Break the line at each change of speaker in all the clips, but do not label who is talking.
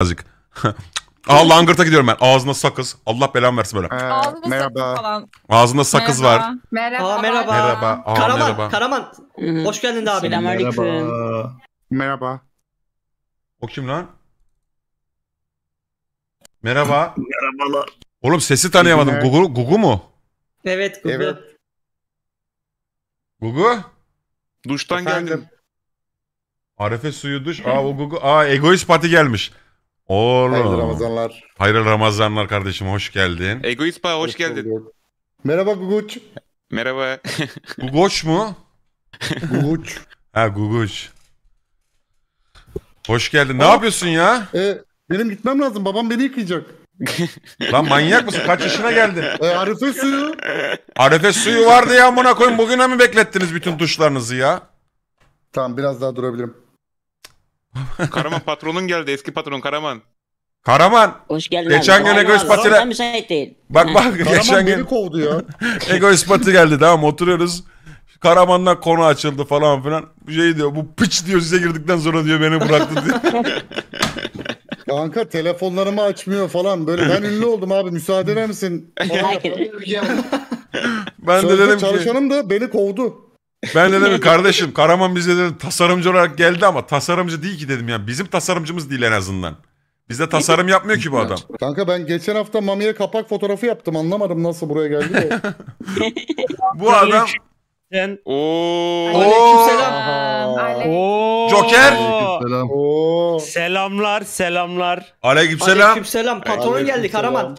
Azıcık. Aa Langırt'a gidiyorum ben. Ağzına sakız. Allah belamı versin böyle. Ee,
Ağzına merhaba. sakız
falan. Ağzında sakız merhaba. var. Merhaba. Aa, merhaba. Merhaba. Aa,
Karaman, merhaba. Karaman. Hoş geldin de abi. Merhaba. Merhaba. O kim lan?
Merhaba.
Merhabalar.
Oğlum sesi tanıyamadım. Merhaba. Gugu, Gugu mu?
Evet Gugu. Evet. Gugu? Duştan Efendim? geldim.
Arefe suyu duş. Aa o Gugu. Aa egoist parti gelmiş. Oğlum. Hayırlı Ramazanlar. Hayırlı Ramazanlar kardeşim hoş geldin.
Egoist Bağ hoş, hoş geldin. Bulduk.
Merhaba Guguç. Merhaba. Gugoç mu? Guguç. Ha Guguç. Hoş geldin. Oğlum, ne yapıyorsun ya? E, benim gitmem lazım. Babam beni yıkayacak. Lan manyak mısın? Kaç yaşına geldin? E, Arife suyu. Arife suyu vardı ya amına koyun. Bugüne mi beklettiniz bütün tuşlarınızı ya? Tamam biraz daha durabilirim.
Karaman patronun geldi. Eski patron Karaman.
Karaman. Hoş geldin Geçen abi. gün Ego Batı'yla... müsait Bak bak geçen Karaman beni gün kovdu ya.
Ego Batı geldi tamam oturuyoruz. Karamanla konu açıldı falan filan. Şey diyor bu piç diyor size girdikten sonra diyor beni bıraktı diyor.
Kanka telefonlarımı açmıyor falan. Böyle ben ünlü oldum abi müsaade eder misin? Falan. Hayır.
ben de Sözde dedim ki çalışanım
da beni kovdu.
Ben de dedim kardeşim Karaman bize dedim tasarımcı olarak geldi ama tasarımcı değil ki dedim ya Bizim tasarımcımız değil en azından. Bizde tasarım yapmıyor ki bu adam.
Kanka ben geçen hafta Mami'ye kapak fotoğrafı yaptım. Anlamadım nasıl buraya geldi de.
bu adam... Sen...
Ooo. Joker. Selam.
Selamlar, selamlar. selam. Aleykümselam. selam. Patron geldi Karaman.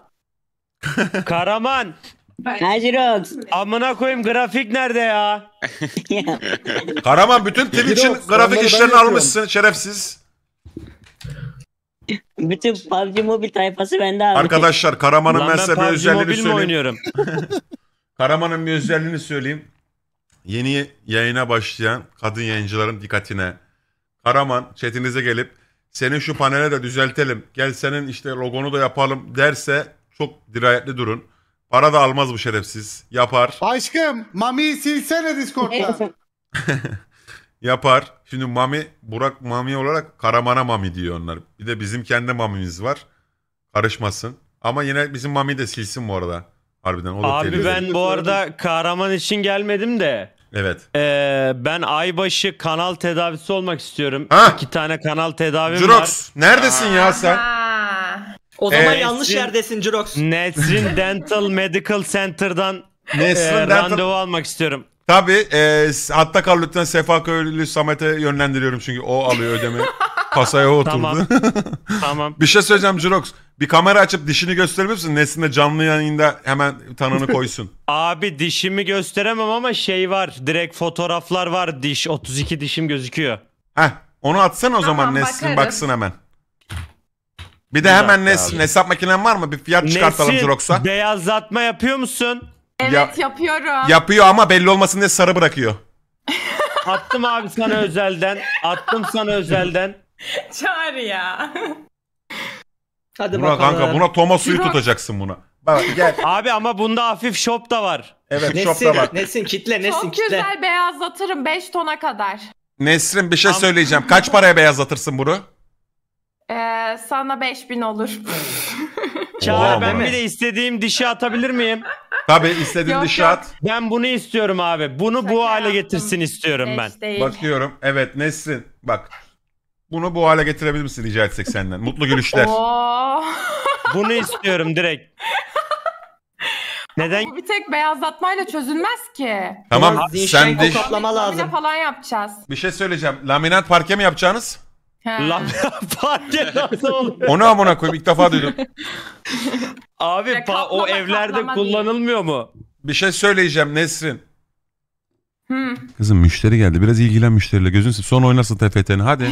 Karaman. Ajrox. Amına koyayım grafik nerede ya? Karaman bütün Twitch'in Yok, grafik işlerini yapıyorum. almışsın
şerefsiz.
Bütün PUBG Mobile tayfası bende abi. Arkadaşlar
Karaman'ın Lan bir özelliğini Mobile söyleyeyim. oynuyorum? Karaman'ın bir özelliğini söyleyeyim. Yeni yayına başlayan kadın yayıncıların dikkatine. Karaman chatinize gelip senin şu panele de düzeltelim. Gel senin işte logonu da yapalım derse çok dirayetli durun. Para da almaz bu şerefsiz. Yapar. Aşkım
Mami'yi silsene Discord'dan.
Yapar. Şimdi Mami, Burak Mami olarak Karamana Mami diyor onlar. Bir de bizim kendi Mami'miz var. Karışmasın. Ama yine bizim Mami de silsin bu arada. Harbiden o da Abi tehlikeli. ben bu arada
kahraman için gelmedim de. Evet. Ee, ben aybaşı kanal tedavisi olmak istiyorum. Ha? İki tane kanal tedavim var. Jurox neredesin ya sen? O zaman Ee, yanlış Nesrin- yerdesin Cirox. Nesrin Dental Medical Center'dan Nesrin e, randevu almak istiyorum. Tabii e, hatta Karlut'tan Sefa
Köylü Samet'e yönlendiriyorum çünkü o alıyor ödemeyi. Kasaya oturdu. Tamam. Tamam. Bir şey söyleyeceğim Jirox. Bir kamera açıp dişini gösterebilir misin? Nesrin'de canlı yayında hemen tanını koysun.
Abi dişimi gösteremem ama şey var. Direkt fotoğraflar var diş. 32 dişim gözüküyor. Heh onu atsana o Tamam, zaman Nesrin bakarım. baksın hemen. Bir de hemen Nesrin hesap makinen var mı? Bir fiyat
çıkartalım Nesil
beyazlatma yapıyor musun?
Evet Ya- yapıyorum.
Yapıyor ama belli olmasın diye sarı bırakıyor.
Attım
abi sana özelden. Attım sana özelden.
Çağır ya.
Hadi Buna bakalım. kanka buna Toma suyu tutacaksın buna. Bak gel. Abi ama bunda hafif şop da var. Evet şopta bak. Nesin, Nesin kitle, Nesin Çok kitle. güzel
beyazlatırım 5 tona kadar.
Nesrin bir şey söyleyeceğim. Kaç paraya beyazlatırsın bunu?
Ee, sana 5000 olur.
Çağrı ben bir de istediğim dişi atabilir miyim? Tabii istediğin dişi at. Ben bunu istiyorum abi. Bunu Şaka bu hale yaptım. getirsin istiyorum ben. değil.
Bakıyorum. Evet Nesrin. Bak. Bunu bu hale getirebilir misin rica etsek senden? Mutlu gülüşler.
Oo.
Bunu istiyorum direkt. Neden? Bu
bir tek beyazlatmayla çözülmez ki. tamam.
Sen Sen diş. kokaplama Lazım.
falan yapacağız.
Bir şey söyleyeceğim. Laminat parke mi yapacaksınız?
Lan parke nasıl oluyor?
Onu amına koyayım ilk defa duydum.
Abi Ya pa- o evlerde kaplama değil.
kullanılmıyor mu? Bir şey söyleyeceğim Nesrin. Hmm. Kızım müşteri geldi. Biraz ilgilen müşteriyle. Gözün seveyim. Son oynasın TFT'ni. Hadi.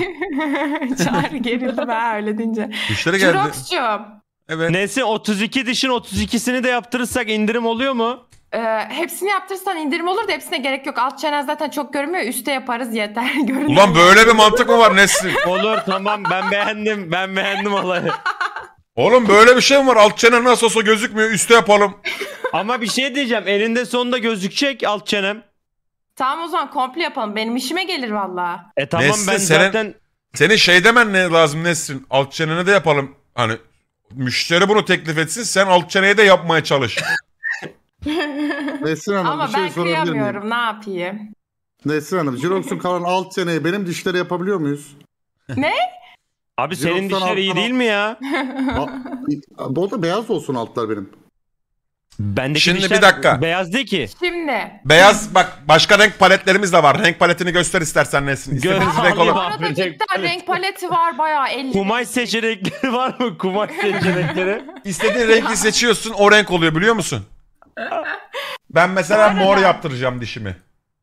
Çağrı gerildi ben öyle deyince. Müşteri geldi. Jurox'cum.
Evet. Nesi 32 dişin 32'sini de yaptırırsak indirim oluyor
mu? Ee, hepsini yaptırsan indirim olur da hepsine gerek yok. Alt çenen zaten çok görünmüyor. Üste yaparız yeter. Görünmüyor. Ulan böyle bir mantık
mı var Nesli? Olur tamam ben beğendim. Ben beğendim olayı.
Oğlum böyle bir şey mi var? Alt çene nasıl olsa gözükmüyor. Üste yapalım. Ama bir şey diyeceğim. Elinde sonunda gözükecek alt çenem.
Tamam o zaman komple yapalım. Benim işime gelir valla. E tamam Nesli, ben senin- zaten
Senin şey demen ne lazım Nesrin? Alt çenene de yapalım. Hani müşteri bunu teklif etsin sen alt çeneye de yapmaya çalış.
Nesrin Hanım Ama bir şey ben sorabilir miyim? kıyamıyorum ne yapayım.
Nesrin Hanım, Jirox'un kalan alt çeneye benim dişleri yapabiliyor muyuz? Ne? Abi senin dişleri dişler iyi değil mi ya? Ha, bu da beyaz olsun altlar benim. Bendeki Şimdi bir
dakika. Beyaz değil ki.
Şimdi. Beyaz
bak başka renk paletlerimiz de var. Renk paletini göster istersen Nesin. İstediğiniz renk olur. Burada şey renk cidden
paleti. renk paleti var bayağı 50. Kumaş
seçenekleri var
mı? kumay
seçenekleri.
İstediğin rengi seçiyorsun o renk oluyor biliyor musun?
Ben mesela Nereden? mor yaptıracağım dişimi.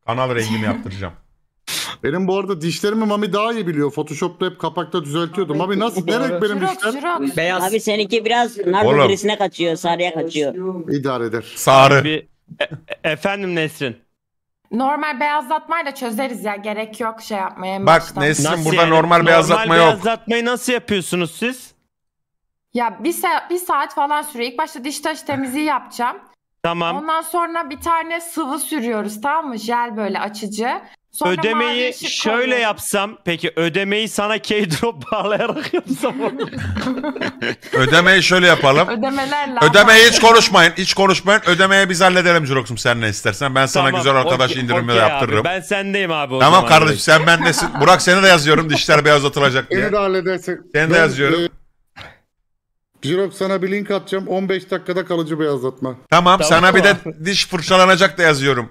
Kanal rengimi yaptıracağım. Benim bu arada dişlerimi Mami daha iyi biliyor. Photoshop'ta hep kapakta düzeltiyordum. Mami nasıl? Ne benim dişler?
Beyaz. Abi seninki biraz Oğlum. nardo birisine kaçıyor, sarıya kaçıyor.
İdare eder. Sarı.
Bir... E, e- efendim Nesrin.
Normal beyazlatmayla çözeriz ya. Gerek yok şey yapmaya. Bak baştan.
Nesrin burada yani? normal beyazlatma Normal yok. beyazlatmayı nasıl yapıyorsunuz siz?
Ya bir, sa- bir saat falan sürüyor. İlk başta diş taş temizliği yapacağım. Tamam. Ondan sonra bir tane sıvı sürüyoruz tamam mı? Jel böyle açıcı. Sonra ödemeyi
şöyle koyuyoruz. yapsam peki ödemeyi sana K-drop bağlayarak yapsam
Ödemeyi şöyle yapalım.
Ödemelerle. Ödemeyi hiç konuşmayın.
Hiç konuşmayın. Ödemeyi biz
halledelim Jurox'um sen ne istersen. Ben sana Tamam, güzel arkadaş okey- indirimi de okey abi. yaptırırım. Ben sendeyim abi o Tamam zaman. kardeşim sen bendesin. Burak seni de yazıyorum dişler beyazlatılacak diye. Beni de
halledersin. Seni de yazıyorum. e, Jirok sana bir link atacağım. 15 dakikada kalıcı beyazlatma. Tamam, Tamam sana bir
de
diş fırçalanacak da yazıyorum.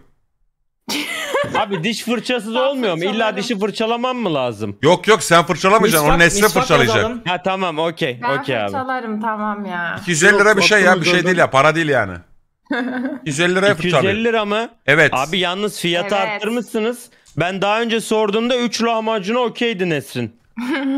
Abi diş fırçasız olmuyor mu? İlla dişi fırçalamam mı lazım? Yok yok sen fırçalamayacaksın onu Nesli fırçalayacak. Ha tamam okey. Ben Okey abi.
fırçalarım tamam ya. 250 lira bir şey ya bir şey değil ya
para değil yani. 250 lira liraya 250 lira mı? Evet. Abi yalnız fiyatı Evet.
arttırmışsınız.
Ben daha önce sorduğumda 3 lahmacuna okeydi Nesrin.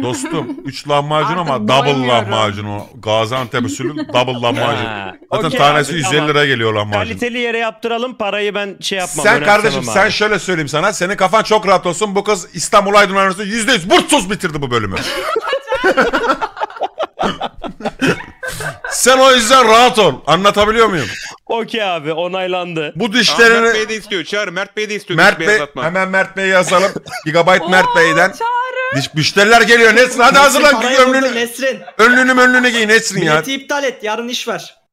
Dostum 3 lahmacun ama double doymuyorum.
lahmacun o. Gaziantep usulü double Ha. lahmacun. Zaten Okey tanesi abi, 150 tamam. lira geliyor lahmacun. Kaliteli
yere yaptıralım parayı ben şey yapmam. Sen kardeşim sen abi.
şöyle söyleyeyim sana. Senin kafan çok rahat olsun. Bu kız İstanbul Aydın Üniversitesi %100 burtsuz bitirdi bu bölümü. sen o yüzden rahat ol. Anlatabiliyor muyum?
Okey abi onaylandı. Bu Aa, Mert dişlerini
Bey
de istiyor. Çağır Mert Bey de istiyor.
Mert Bey, hemen Mert Bey'i yazalım. Gigabyte Mert Bey'den. Çağır. Diş, müşteriler geliyor Nesrin hadi hazırlan giy önlüğünü. Nesrin. Önlüğünü önlüğünü giy Nesrin ya. Bileti
iptal et yarın iş var.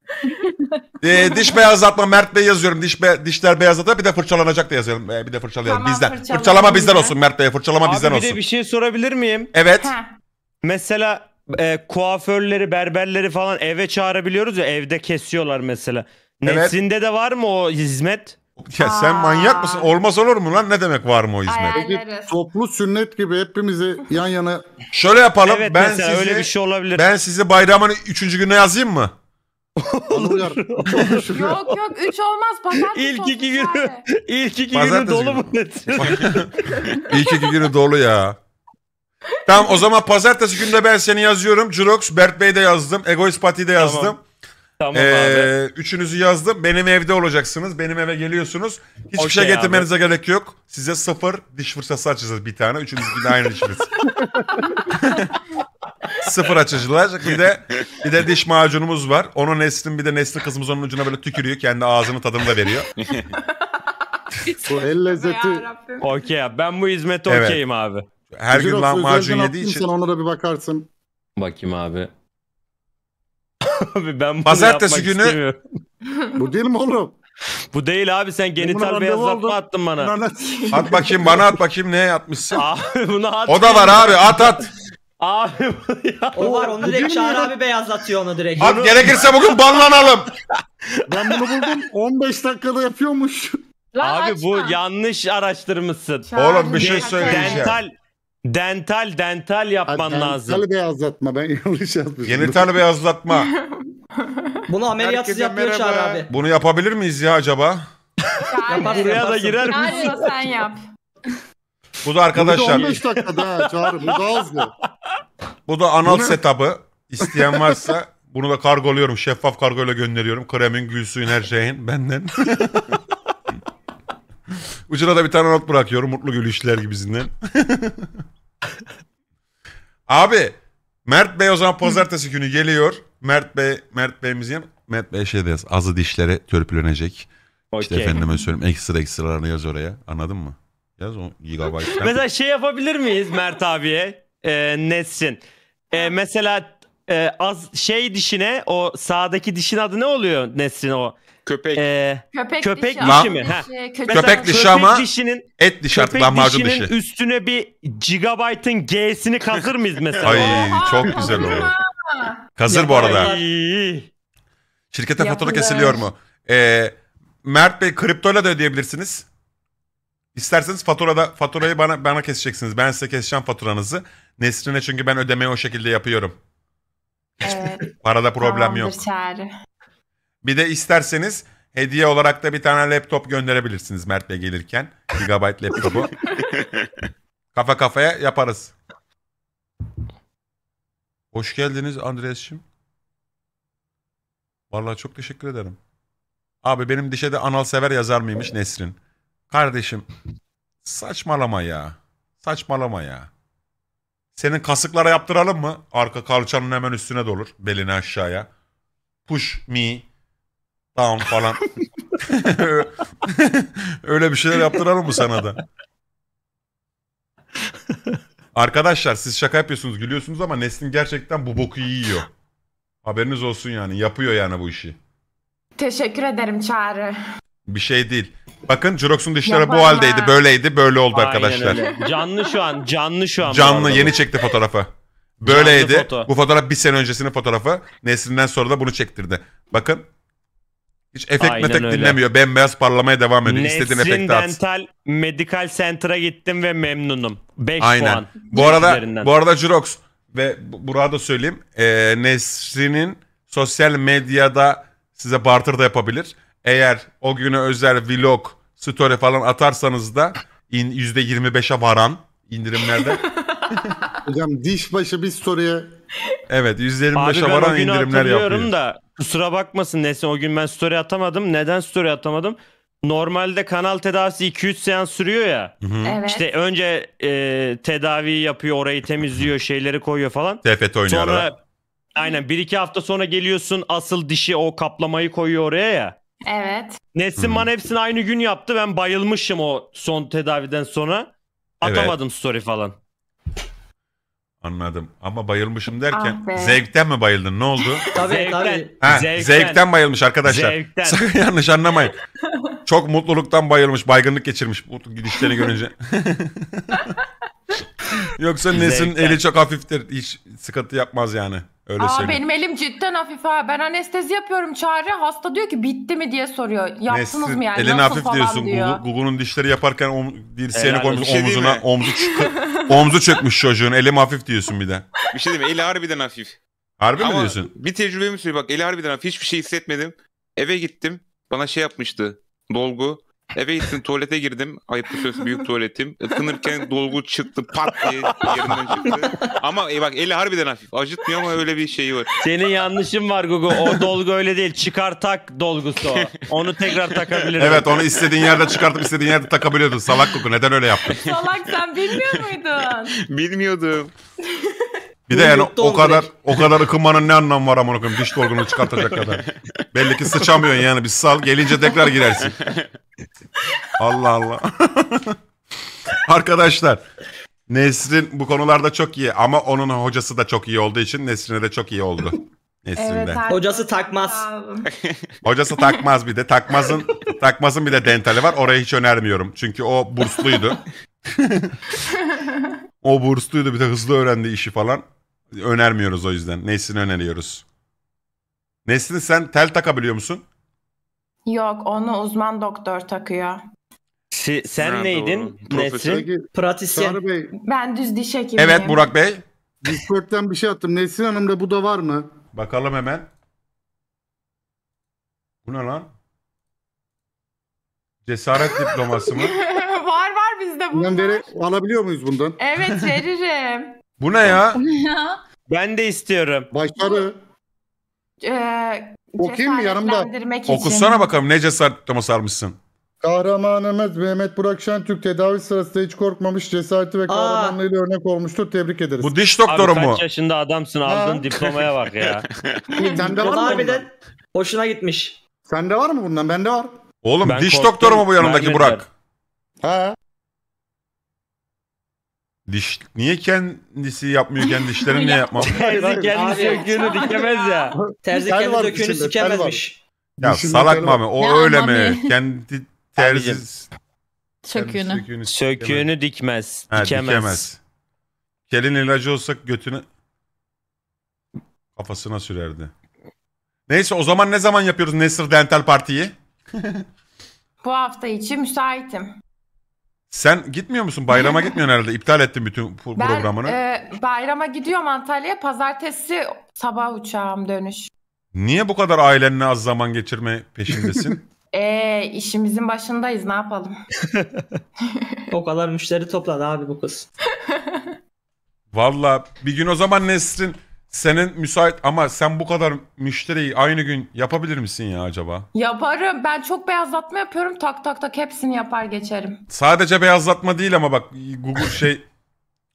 Ee, diş beyazlatma Mert Bey yazıyorum. Diş be, dişler beyazlatma bir de fırçalanacak da yazıyorum. Ee, bir de fırçalayalım Tamam, bizden. fırçalama bizden olsun Mert Bey. Fırçalama Abi bizden bir de olsun. bir
şey sorabilir miyim? Evet. Heh. Mesela e, kuaförleri, berberleri falan eve çağırabiliyoruz ya evde kesiyorlar mesela. Evet. Nesrin'de de var mı
o hizmet? Ya sen manyak mısın? Olmaz olur mu lan? Ne demek var mı o hizmet? Hayal. Toplu sünnet gibi hepimizi yan yana Şöyle yapalım. Evet ben size sizi, öyle bir şey olabilir. Ben sizi bayramın üçüncü gününe yazayım mı? alırlar. Yok
yok 3
olmaz. Pazartesi İlk iki olsun günü- bari. İlk iki günü dolu mu? günü.
İlk iki günü dolu ya. Tamam o zaman pazartesi günü de ben seni yazıyorum. Jurox, Bert Bey de yazdım. Egoist Pati'yi de yazdım. Tamam. Tamam ee, abi. Üçünüzü yazdım. Benim evde olacaksınız. Benim eve geliyorsunuz. Hiçbir okay şey getirmenize abi. gerek yok. Size sıfır diş fırçası açacağız bir tane. Üçünüz bir de aynı diş fırçası. sıfır açıcılar. Bir de bir de diş macunumuz var. Onu Nesrin bir de Nesrin kızımız onun ucuna böyle tükürüyor. Kendi ağzını tadını
da veriyor.
bu el lezzeti. Okey abi. Ben bu hizmete evet. okeyim abi. Her Güzel gün lahmacun yediği için. Sen onlara bir bakarsın. Bakayım abi. abi ben bunu Pazartesi yapmak günü... istemiyorum. Bu değil mi oğlum?
Bu değil abi sen genital beyaz randevu lapma attın bana. At bakayım bana at bakayım neye atmışsın.
Abi
bunu at. O da var
abi at at.
Abi bu ya. O var onu direkt Şahar abi beyazlatıyor onu direkt. At gerekirse bugün
banlanalım. Ben bunu buldum. 15 dakikada yapıyormuş. Lan Abi bu yanlış araştırmışsın. Oğlum bir şey söyleyeceğim. Dental
Dental, dental yapman dental lazım.
beyazlatma ben yanlış yazmışım.
Genital beyazlatma. Bunu
ameliyatsız Herkese yapıyor Çağrı abi. Bunu yapabilir miyiz ya acaba?
Buraya da yaparsın. girer misin? Nerede sen yap.
Bu da arkadaşlar. Bu da 15
dakikada ha Çağrı bu daha hızlı.
Bu da anal Bunu- setup'ı. İsteyen varsa bunu da kargoluyorum. Şeffaf kargoyla gönderiyorum. Kremin, gül suyun, her şeyin benden. Ucuna da bir tane not bırakıyorum. Mutlu gülüşler gibisinden. Abi Mert Bey o zaman pazartesi günü geliyor. Mert Bey, Mert Bey'imiz Bey'imizin Mert Bey şey yaz. Azı dişlere törpülenecek. İşte Okey. efendime söyleyeyim ekstra ekstralarını yaz oraya. Anladın mı? Yaz o gigabyte. Mesela
şey yapabilir miyiz Mert abiye? E, ee, Nesrin. E, ee, mesela e, az şey dişine o sağdaki dişin adı ne oluyor Nesrin o? Köpek. Ee,
Köpek, köpek dişi, dişi mi? Ha. köpek, köpek dişi ama dişinin, et dişi artık lahmacun dişinin dişi.
üstüne bir gigabyte'ın G'sini kazır mıyız mesela? Ay çok güzel olur. Kazır bu arada. Şirkete fatura kesiliyor mu? Ee,
Mert Bey kriptoyla da ödeyebilirsiniz. İsterseniz faturada faturayı bana bana keseceksiniz. Ben size keseceğim faturanızı. Nesrine çünkü ben ödemeyi o şekilde yapıyorum. Evet. Parada problem Tamamdır, yok. Çağrı. Bir de isterseniz hediye olarak da bir tane laptop gönderebilirsiniz Mert'le gelirken. Gigabyte laptopu. Kafa kafaya yaparız. Hoş geldiniz Andres'cim. Vallahi çok teşekkür ederim. Abi benim dişe de anal sever yazar mıymış Nesrin? Kardeşim saçmalama ya. Saçmalama ya. Senin kasıklara yaptıralım mı? Arka kalçanın hemen üstüne de olur. Belini aşağıya. Push me Tamam falan. Öyle bir şeyler yaptıralım mı sana da? Arkadaşlar siz şaka yapıyorsunuz gülüyorsunuz ama Nesin gerçekten bu boku yiyor. Haberiniz olsun yani yapıyor yani bu işi.
Teşekkür ederim Çağrı.
Bir şey değil. Bakın Jurox'un dişleri Yapar bu haldeydi ha. böyleydi böyle oldu Aynen arkadaşlar. Öyle. Canlı şu an canlı
şu an. Canlı yeni çekti fotoğrafı. Böyleydi. Foto. Bu
fotoğraf bir sene öncesinin fotoğrafı. Neslinden sonra da bunu çektirdi. Bakın
hiç efekt Aynen metek öyle. dinlemiyor.
Bembeyaz parlamaya devam ediyor. İstediğin Nesrin at. Dental
Medical Center'a gittim ve memnunum. 5 Aynen. puan. Bu arada bu arada Jirox
ve burada da söyleyeyim. E, Nesrin'in sosyal medyada size barter da yapabilir. Eğer o güne özel vlog, story falan atarsanız da in- %25'e varan
indirimlerde Hocam diş başı bir
storye. Evet 125'e varan indirimler yapıyorum
da kusura bakmasın Nesin o gün ben story atamadım. Neden story atamadım? Normalde kanal tedavisi 2-3 seans sürüyor ya. Evet. İşte önce e, tedaviyi yapıyor, orayı temizliyor, şeyleri koyuyor falan.
TFT oynuyor Sonra
aynen 1-2 hafta sonra geliyorsun asıl dişi o kaplamayı koyuyor oraya ya. Evet. Nesin hı hepsini aynı gün yaptı. Ben bayılmışım o son tedaviden sonra. Atamadım evet. story falan.
Anladım. Ama bayılmışım derken Ah zevkten mi bayıldın? Ne oldu? Tabii tabii. Ha, zevkten. bayılmış arkadaşlar. Zevkten. Sakın yanlış anlamayın. Çok mutluluktan bayılmış, baygınlık geçirmiş bu gidişlerini görünce. Yoksa Nesin eli çok hafiftir. Hiç sıkıntı yapmaz yani. Öyle Aa, benim
elim cidden hafif ha. Ben anestezi yapıyorum çağrı. Hasta diyor ki bitti mi diye soruyor. Yaptınız Nesli, mı yani? Elini hafif diyorsun. diyor. Gugu-
Gugu'nun dişleri yaparken om, dirseğini Helal koymuş şey omzuna. omzu, çı- omzu çökmüş çocuğun. Elim hafif diyorsun bir de.
Bir şey diyeyim mi? Eli harbiden hafif.
Harbi mi diyorsun?
bir tecrübemi söyleyeyim bak eli harbiden hafif hiçbir şey hissetmedim. Eve gittim. Bana şey yapmıştı. Dolgu. Eve gittim tuvalete girdim. Ayıptı söz büyük tuvaletim. Kınırken dolgu çıktı
pat diye yerinden çıktı. Ama e, bak eli harbiden hafif. Acıtmıyor ama öyle bir şeyi var. Senin yanlışın var Gugu. O dolgu öyle değil. Çıkar tak dolgusu o. Onu tekrar takabilirim. Evet onu istediğin
yerde çıkartıp istediğin yerde takabiliyordun. Salak Gugu neden öyle yaptın? Salak sen
bilmiyor
muydun? Bilmiyordum.
Bir de yani o kadar o kadar ıkınmanın ne anlamı var amına koyayım diş dolgunu çıkartacak kadar. Belli ki sıçamıyorsun yani bir sal gelince tekrar girersin. Allah Allah. Arkadaşlar Nesrin bu konularda çok iyi ama onun hocası da çok iyi olduğu için Nesrin'e de çok iyi oldu. Nesrin'de. Evet,
Hocası takmaz.
Hocası takmaz bir de. Takmaz'ın takmaz'ın bir de dentali var. Orayı hiç önermiyorum. Çünkü o bursluydu. o bursluydu bir de hızlı öğrendi işi falan. Önermiyoruz o yüzden. Nesrin'i öneriyoruz. Nesrin sen tel takabiliyor musun?
Yok onu uzman doktor takıyor.
Si- sen
Ha, neydin? doğru. Nesrin? Pratisyen. Ben düz diş hekimiyim. Evet Burak Bey. Discord'dan bir şey attım. Nesrin Hanım'da bu da var mı? Bakalım hemen. Bu ne lan? Cesaret diploması mı?
var var bizde bu. Ben
vere, alabiliyor muyuz bundan?
Evet veririm.
Bu ne ya? Ben de istiyorum. Başarı.
Ee, Okuyayım mı yanımda? Okusana
bakalım ne cesaret diploması almışsın.
Kahramanımız Mehmet Burak Şentürk tedavi sırasında hiç korkmamış cesareti ve kahramanlığıyla örnek olmuştur. Tebrik ederiz. Bu diş doktoru Abi, mu? kaç
yaşında adamsın aldığın diplomaya bak ya. Sen de var mı bundan? Harbiden
hoşuna gitmiş. Sende var mı bundan? Bende var. Oğlum Ben diş korktum. doktoru mu bu yanındaki Ben Burak? Ha?
Diş, niye kendisi yapmıyor kendi dişlerini niye yapmam?
Terzi kendi Abi. söküğünü
dikemez
ya. Terzi Tel kendi varmış söküğünü sikemezmiş.
Ya salak mı var.
o öyle mi? Kendi terzi Kendi
Söküğünü.
söküğünü dikmez. dikemez. dikemez.
Kelin ilacı olsak götünü kafasına sürerdi. Neyse o zaman ne zaman yapıyoruz Nesir Dental Parti'yi?
Bu hafta için müsaitim.
Sen gitmiyor musun? Bayrama gitmiyorsun herhalde. İptal ettin bütün pro- Ben programını. e,
bayrama gidiyorum Antalya'ya. Pazartesi sabah uçağım dönüş.
Niye bu kadar ailenle az zaman geçirme peşindesin?
E, işimizin başındayız ne yapalım.
O kadar müşteri topladı abi bu kız.
Valla bir gün o zaman Nesrin senin müsait ama sen bu kadar müşteriyi aynı gün yapabilir misin ya acaba?
Yaparım. Ben çok beyazlatma yapıyorum. Tak tak tak hepsini yapar geçerim.
Sadece beyazlatma değil ama bak Google şey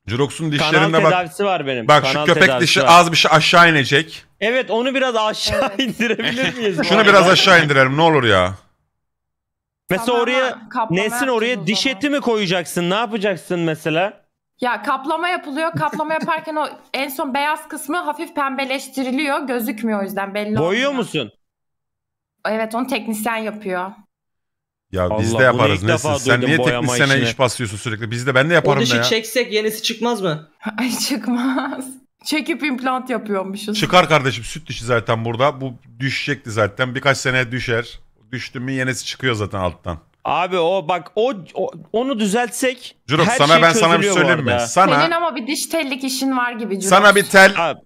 Jurox'un dişlerinde Kanal bak. tedavisi var benim. Bak Kanal şu köpek dişi var. az bir şey aşağı inecek.
Evet onu biraz aşağı indirebilir miyiz? Şunu biraz aşağı
indirelim ne olur ya.
Mesela Kaplama- oraya Nesin oraya diş eti mi koyacaksın? Ne yapacaksın mesela?
Ya kaplama yapılıyor. Kaplama yaparken o en son beyaz kısmı hafif pembeleştiriliyor. Gözükmüyor o yüzden belli Boyuyor musun? Evet onu teknisyen yapıyor.
Ya biz de yaparız ilk defa Sen niye teknisyene işini. iş basıyorsun sürekli? Biz de ben de O yaparım da dişi
çeksek yenisi çıkmaz mı? Ay çıkmaz. Çekip implant yapıyormuşuz. Çıkar
kardeşim süt dişi zaten burada. Bu düşecekti zaten. Birkaç sene düşer. Düştü mü yenisi çıkıyor zaten
alttan. Abi o bak o, o onu düzeltsek Jurok, her sana şey ben sana bir söyleyeyim mi? Sana Senin
ama bir diş tellik işin var gibi Jurok. Sana
bir tel Abi,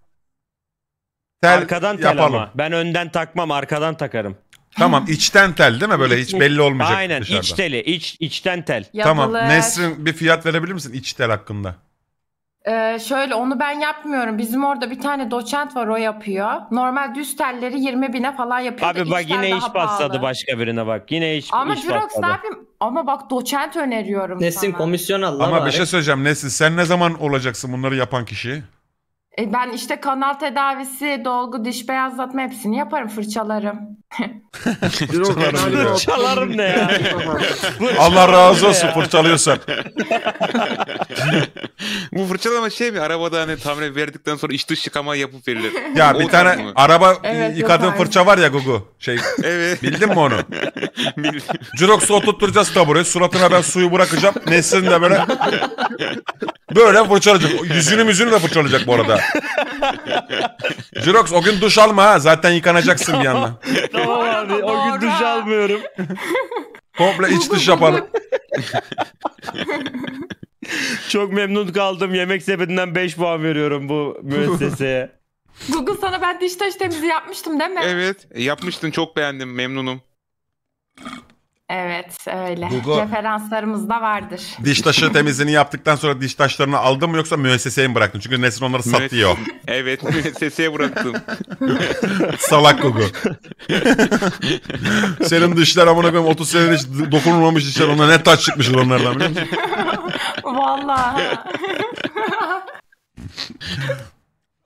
tel arkadan tel yapalım. ama. Ben önden takmam, arkadan takarım. Tamam içten tel değil mi böyle hiç belli olmayacak Aynen dışarıda. iç teli, iç içten tel.
Tamam. Nesrin
bir fiyat verebilir misin iç tel hakkında?
Ee, şöyle onu ben yapmıyorum. Bizim orada bir tane doçent var o yapıyor. Normal düz telleri 20 bine falan yapıyor. Abi bak yine iş daha patladı pahalı.
başka birine bak. Yine iş, Ama iş Jurox ne patladı.
yapayım? Ama bak doçent öneriyorum Nesin sana. komisyon
al la Ama bir şey bari. şey söyleyeceğim Nesin
sen ne zaman olacaksın bunları yapan kişi?
E ben işte kanal tedavisi, dolgu, diş beyazlatma hepsini yaparım, fırçalarım.
Çalarım, ne Çalarım
ne ya? Allah razı olsun
fırçalıyorsan.
Bu fırçalama şey mi? Arabada hani tamir verdikten sonra iç dış yıkama yapıp verilir. Ya o bir tane mı? araba evet, yıkadığın fırça
var ya Gugu. Şey, evet. Bildin mi onu? Bildim. Jurox'u oturtturacağız tabureye. Suratına ben suyu bırakacağım. Nesrin de böyle böyle fırçalayacak. Yüzünü müzünü de fırçalayacak bu arada. Jurox o gün duş alma ha. Zaten yıkanacaksın bir yandan. Tamam abi o gün duş
almıyorum. Komple iç dış yaparım. Çok memnun kaldım. Yemek sepetinden 5 puan veriyorum bu
müesseseye. Google sana ben diş taş temizliği yapmıştım değil mi?
Evet e, yapmıştın çok beğendim memnunum.
Evet öyle. Google... Referanslarımız da vardır. Diş taşı temizliğini
yaptıktan sonra diş taşlarını
aldın mı yoksa müesseseye mi bıraktın? Çünkü Nesrin onları satıyor.
evet müesseseye bıraktım.
Salak Google. Senin dişler amına koyayım 30 senedir hiç dokunulmamış dişler ona ne taş çıkmış onlardan biliyor musun?
Vallahi.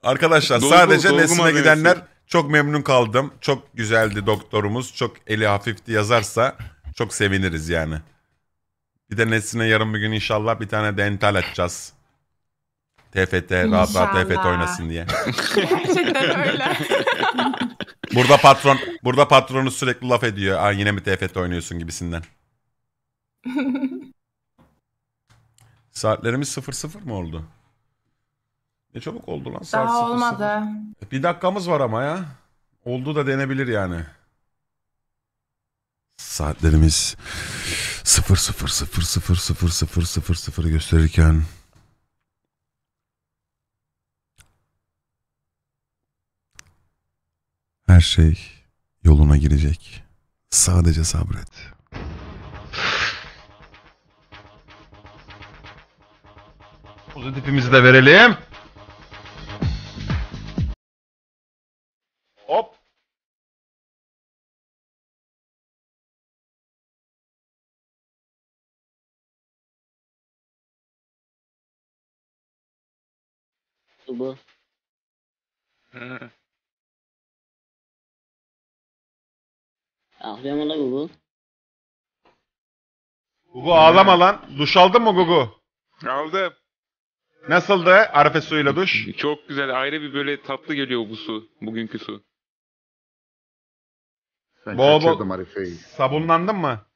Arkadaşlar dolgu, sadece Nesrin'e gidenler çok memnun kaldım. Çok güzeldi doktorumuz. Çok eli hafifti yazarsa çok seviniriz yani. Bir de Nesrin'e yarın bir gün inşallah bir tane dental açacağız. TFT rahat rahat İnşallah. TFT oynasın diye. Gerçekten öyle. Burada patron burada patronu sürekli laf ediyor. Aa yine mi TFT oynuyorsun gibisinden. Saatlerimiz 00 mı oldu? Ne çabuk oldu lan saat Daha 00. olmadı. E, bir dakikamız var ama ya. Oldu da denebilir yani. Saatlerimiz 00.00.00.00 gösterirken her şey yoluna girecek. Sadece sabret.
Pozitifimizi de verelim. oldu bu. Hı. Ağlıyor mu lan Gugu? Gugu
ağlama lan.
Duş aldın mı Gugu?
Aldım.
Nasıldı Arife suyuyla
duş? Çok güzel. Ayrı bir böyle tatlı geliyor bu su. Bugünkü su. Ben Bol bol
Arife'yi.
sabunlandın mı?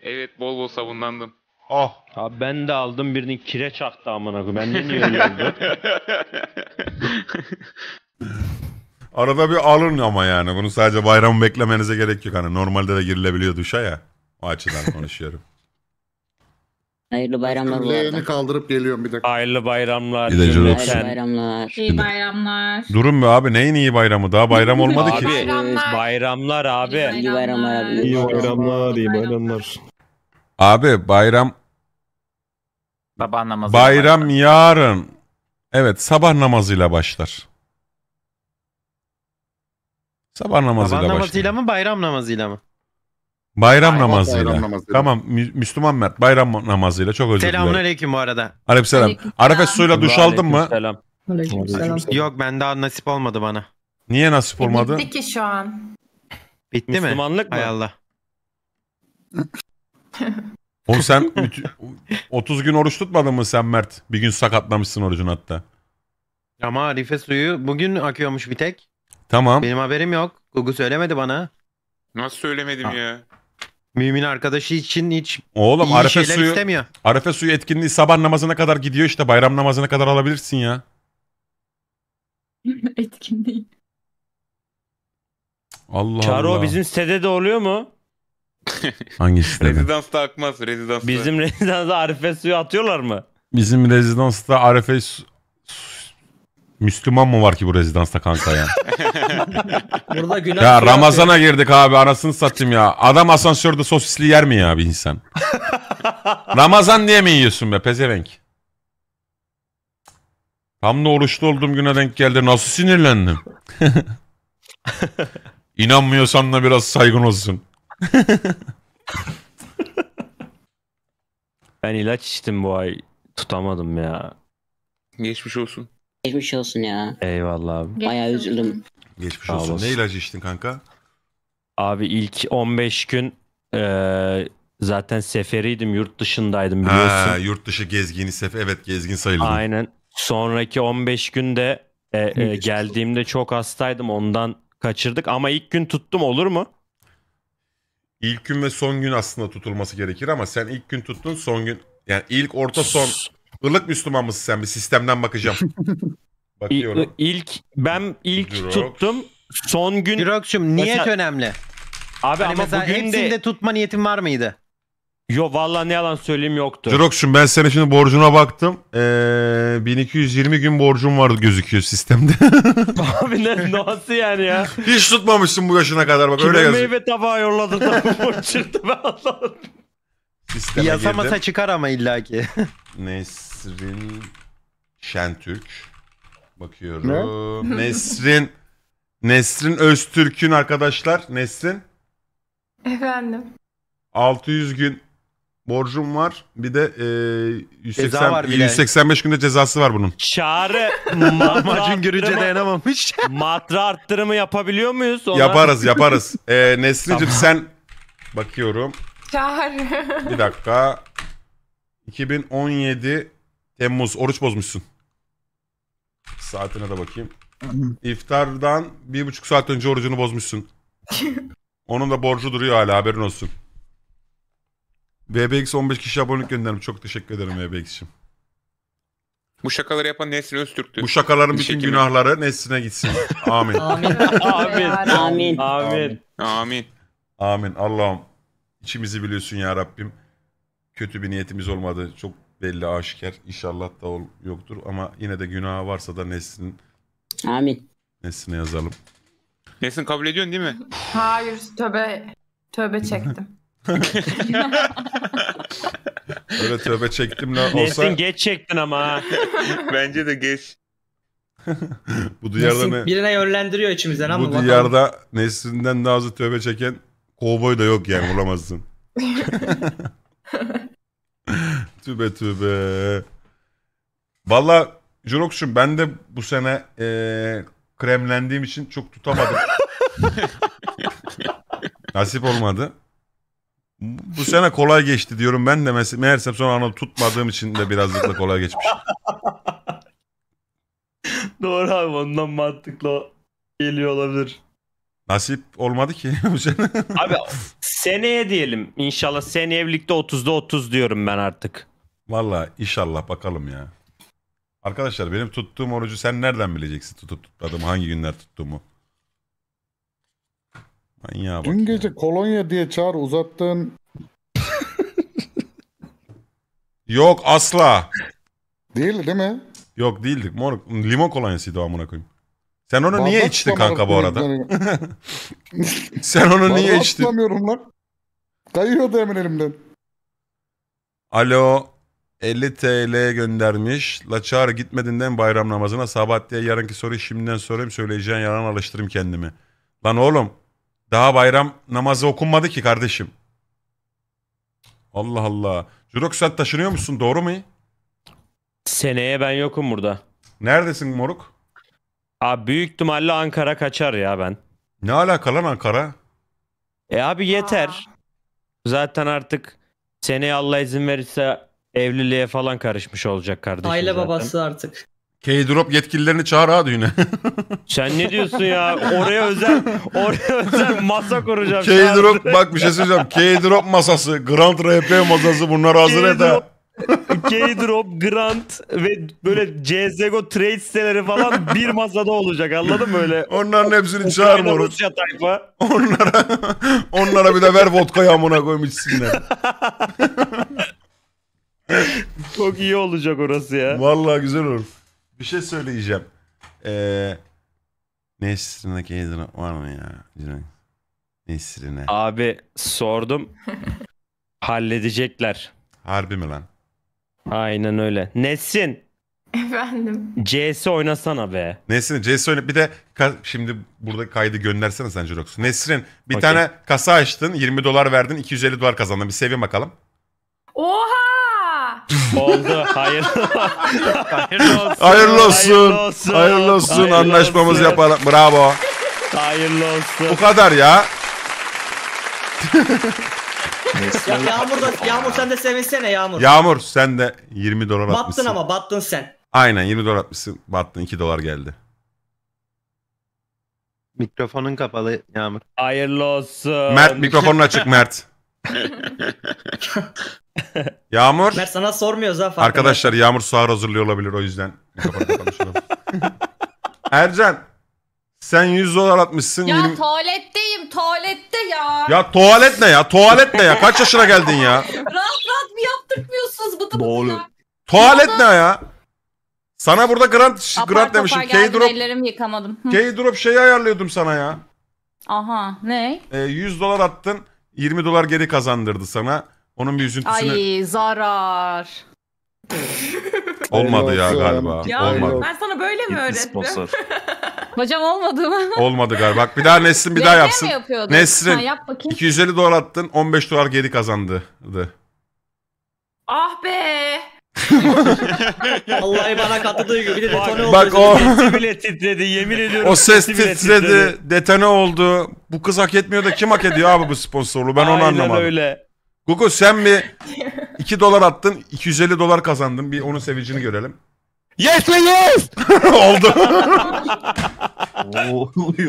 Evet bol bol sabunlandım.
Oh. Abi ben de aldım birinin kireç aktı amına koyayım. Ben de niye öyle
Arada bir alın ama yani. Bunu sadece bayramı beklemenize gerek yok. Hani normalde de girilebiliyor duşa ya. O açıdan konuşuyorum.
Hayırlı
bayramlar bu Leğeni arada.
kaldırıp geliyorum bir dakika. Hayırlı bayramlar. Bir de cümleten.
Hayırlı
bayramlar. İyi bayramlar.
Durun be abi neyin iyi bayramı? Daha bayram olmadı ki. Abi
Bayramlar. abi. İyi bayramlar İyi bayramlar, İyi
bayramlar.
Abi bayram
Sabah namazı. Bayram
başlar. yarın. Evet sabah namazıyla başlar. Sabah namazıyla Sabah başlar.
mı bayram namazıyla mı?
Bayram Bayram namazıyla. bayram namazıyla. Tamam Müslüman Mert bayram namazıyla çok özür dilerim. Selamünaleyküm bu arada. Aleykümselam. Aleykümselam.
Arafet suyla duş aldın mı?
Selam. Yok ben
daha nasip olmadı bana. Niye nasip e,
olmadı? Bitti
ki şu an.
Bitti mi? Müslümanlık mı? Hay Allah. O sen 30 gün oruç tutmadın mı sen Mert? Bir gün sakatlamışsın orucun hatta.
Ama Arife suyu bugün akıyormuş bir tek. Tamam. Benim haberim yok. Google söylemedi bana.
Nasıl söylemedim ha. ya?
Mümin
arkadaşı için hiç Oğlum,
iyi Arife şeyler suyu, istemiyor.
Arife suyu etkinliği sabah namazına kadar gidiyor işte. Bayram namazına kadar alabilirsin ya. Etkinliği. Allah Çağrı Allah. o bizim
sitede de oluyor mu? Hangisi Rezidansta akmaz. Rezidansta. Bizim rezidansta Arife suyu atıyorlar mı?
Bizim rezidansta Arife su... Müslüman mı var ki bu rezidansta kanka ya?
Burada günah ya Ramazan'a
girdik abi anasını satayım ya. Adam asansörde sosisli yer mi ya bir insan? Ramazan diye mi yiyorsun be pezevenk? Tam da oruçlu olduğum güne denk geldi. Nasıl sinirlendim?
İnanmıyorsan da biraz saygın olsun. ben ilaç içtim bu ay. Tutamadım ya. Geçmiş olsun. Geçmiş olsun ya. Eyvallah abi. Bayağı üzüldüm. Geçmiş olsun. olsun. Ne ilacı içtin kanka? Abi ilk 15 gün eee, zaten seferiydim. Yurt dışındaydım biliyorsun. Ha, yurt dışı gezgini sef. Evet gezgin sayılır. Aynen. Sonraki 15 günde e, e, geldiğimde çok hastaydım. Ondan kaçırdık ama ilk gün tuttum olur mu? İlk gün ve son gün
aslında tutulması gerekir ama sen ilk gün tuttun son gün yani ilk orta son ırlık Müslüman mısın sen bir sistemden bakacağım.
Bakıyorum.
İlk ben ilk
Drox. tuttum.
Son gün Jirokçum niyet Mesela- önemli. abi Hani ama mesela bugün hepsinde de tutma niyetin var
mıydı? Yo valla ne yalan söyleyeyim yoktu.
Ciroksun ben senin şimdi borcuna baktım. Ee, 1220 gün borcum vardı gözüküyor sistemde.
Abi ne nasıl yani ya?
Hiç tutmamışsın bu yaşına kadar
bak öyle Kime yazıyor.
meyve tabağı yolladı da borç çıktı ben anlamadım. Bir girdim.
çıkar ama illaki.
Nesrin Şentürk. Bakıyorum. Nesrin Nesrin Öztürk'ün arkadaşlar. Nesrin Efendim. 600 gün borcum var. Bir de e, 180, var 185 günde cezası var bunun.
Çağrı matracın Macun görünce dayanamamış. matra arttırımı yapabiliyor muyuz? Ona? Yaparız yaparız. e, Nesrin'cim sen
bakıyorum.
Çağrı. Bir
dakika. 2017 Temmuz oruç bozmuşsun. Saatine de bakayım. İftardan bir buçuk saat önce orucunu bozmuşsun. Onun da borcu duruyor hala haberin olsun. VBX 15 kişi abonelik göndermiş. Çok teşekkür ederim VBX'cim.
Bu şakaları yapan Nesrin Öztürk'tü. Bu şakaların bütün Şekimi. günahları
Nesrin'e gitsin. Amin. Amin.
Amin. Amin. Amin.
Amin. Amin. Allah'ım içimizi biliyorsun ya Rabbim. Kötü bir niyetimiz olmadı. Çok belli aşikar. İnşallah da ol, yoktur ama yine de günah varsa da Nesrin Amin. Nesrin'e yazalım.
Nesrin kabul ediyorsun değil mi?
Hayır tövbe tövbe çektim.
Öyle tövbe çektim la olsa. Nesin geç çektin ama. Bence de geç.
bu duyarda Nesin ne? birine yönlendiriyor içimizden ama Bu duyarda Nesrin'den daha az tövbe çeken kovboy da yok yani bulamazsın. tübe tübe. Valla Jurox'cum ben de bu sene e, kremlendiğim için çok tutamadım. Nasip olmadı. Bu sene kolay geçti diyorum ben de mes- meğerse sonra onu tutmadığım için de birazcık da kolay geçmiş.
Doğru abi ondan mantıklı geliyor olabilir. Nasip olmadı ki bu sene. Abi seneye diyelim inşallah seneye evlilikte 30'da 30 diyorum ben artık. Valla inşallah bakalım ya.
Arkadaşlar benim tuttuğum orucu sen nereden bileceksin tutup tutmadığımı hangi günler tuttuğumu?
Manyağa Dün gece ya. kolonya diye çağır uzattığın... Yok asla.
Değil değil mi? Yok değildik moruk. Limon kolonyasıydı o amına koyayım. Sen onu niye içtin kanka bu arada?
Sen onu niye içtin? Tutamıyorum lan. Kayıyordu hemen elimden.
Alo 50 TL göndermiş. Laçar gitmedinden bayram namazına sabah diye yarınki soruyu şimdiden sorayım söyleyeceğin yalan alıştırayım kendimi. Lan oğlum daha bayram namazı okunmadı ki kardeşim.
Allah Allah. Curok saat taşınıyor musun doğru mu? Seneye ben yokum burada. Neredesin moruk? Abi büyük ihtimalle Ankara kaçar ya ben. Ne alakalı lan Ankara? E abi yeter. Zaten artık seneye Allah izin verirse evliliğe falan karışmış olacak kardeşim Aile zaten. babası artık. K-Drop yetkililerini çağır ha düğüne. Sen ne diyorsun ya? Oraya özel oraya özel masa kuracağım. K-Drop bak bir şey söyleyeceğim.
K-Drop masası, Grand RP masası bunlar hazır et
K-Drop, Grant ve böyle CSGO trade siteleri falan bir masada olacak anladın mı öyle? Onların hepsini çağır moruk.
tayfa. Onlara,
onlara bir de ver vodka yamına koymuşsunlar. Çok iyi olacak orası ya. Vallahi güzel olur. Bir şey söyleyeceğim. Ee, Nesrin'e
Kader'e var mı ya? Nesrin'e. Abi sordum. Halledecekler. Harbi mi lan? Aynen öyle. Nesin?
Efendim.
CS oynasana be. Nesrin CS oyna bir de ka- şimdi
burada kaydı göndersene sen Jurox. Nesrin bir Okey. tane kasa açtın 20 dolar verdin 250 dolar kazandın bir seviye bakalım. Oha
Oldu. Hayırlı, hayırlı olsun. Hayırlı olsun. Hayırlı olsun. Hayırlı olsun. Anlaşmamız yapalım. Bravo.
Hayırlı olsun. Bu kadar ya. ya Yağmur
da Yağmur sen de sevinsene Yağmur.
Yağmur sen de 20 dolar battın atmışsın. Battın ama
battın sen.
Aynen 20 dolar atmışsın. Battın 2 dolar geldi.
Mikrofonun kapalı Yağmur.
Hayırlı olsun. Mert mikrofonun açık Mert.
Yağmur. Mert sana sormuyoruz ha. Arkadaşlar Yağmur suar hazırlıyor olabilir o yüzden. Ercan. Sen 100 dolar atmışsın. Ya 20...
tuvaletteyim tuvalette ya.
Ya tuvalet ne ya? Tuvalet ne ya? Kaç yaşına geldin ya? rahat
rahat mı yaptırmıyorsunuz bıdı
bıdı Doğru. ya? Tuvalet ne ya? Sana burada grant, Apar grant demişim. K-drop,
ellerimi yıkamadım.
K-drop şeyi ayarlıyordum sana ya.
Aha ne?
Ee, 100 dolar attın. 20 dolar geri kazandırdı sana. Onun bir üzüntüsünü...
Ay zarar.
Olmadı ya galiba. Ya Olmadı. ben
sana böyle mi öğrettim? Sponsor. Hocam olmadı mı?
Olmadı galiba. Bak bir daha Nesrin bir daha yapsın. mi Nesrin Ha, yap bakayım. 250 dolar attın 15 dolar geri kazandı.
Ah be.
Vallahi bana katladığı gibi bir de detone oldu. Bak o bile titredi yemin ediyorum. O ses sesi titredi,
detone oldu. Bu kız hak etmiyor da kim hak ediyor abi bu sponsorluğu? Ben onu anlamadım. öyle. Gugu sen bir 2 dolar attın 250 dolar kazandın bir onun sevincini görelim.
Yes be yes! Oldu.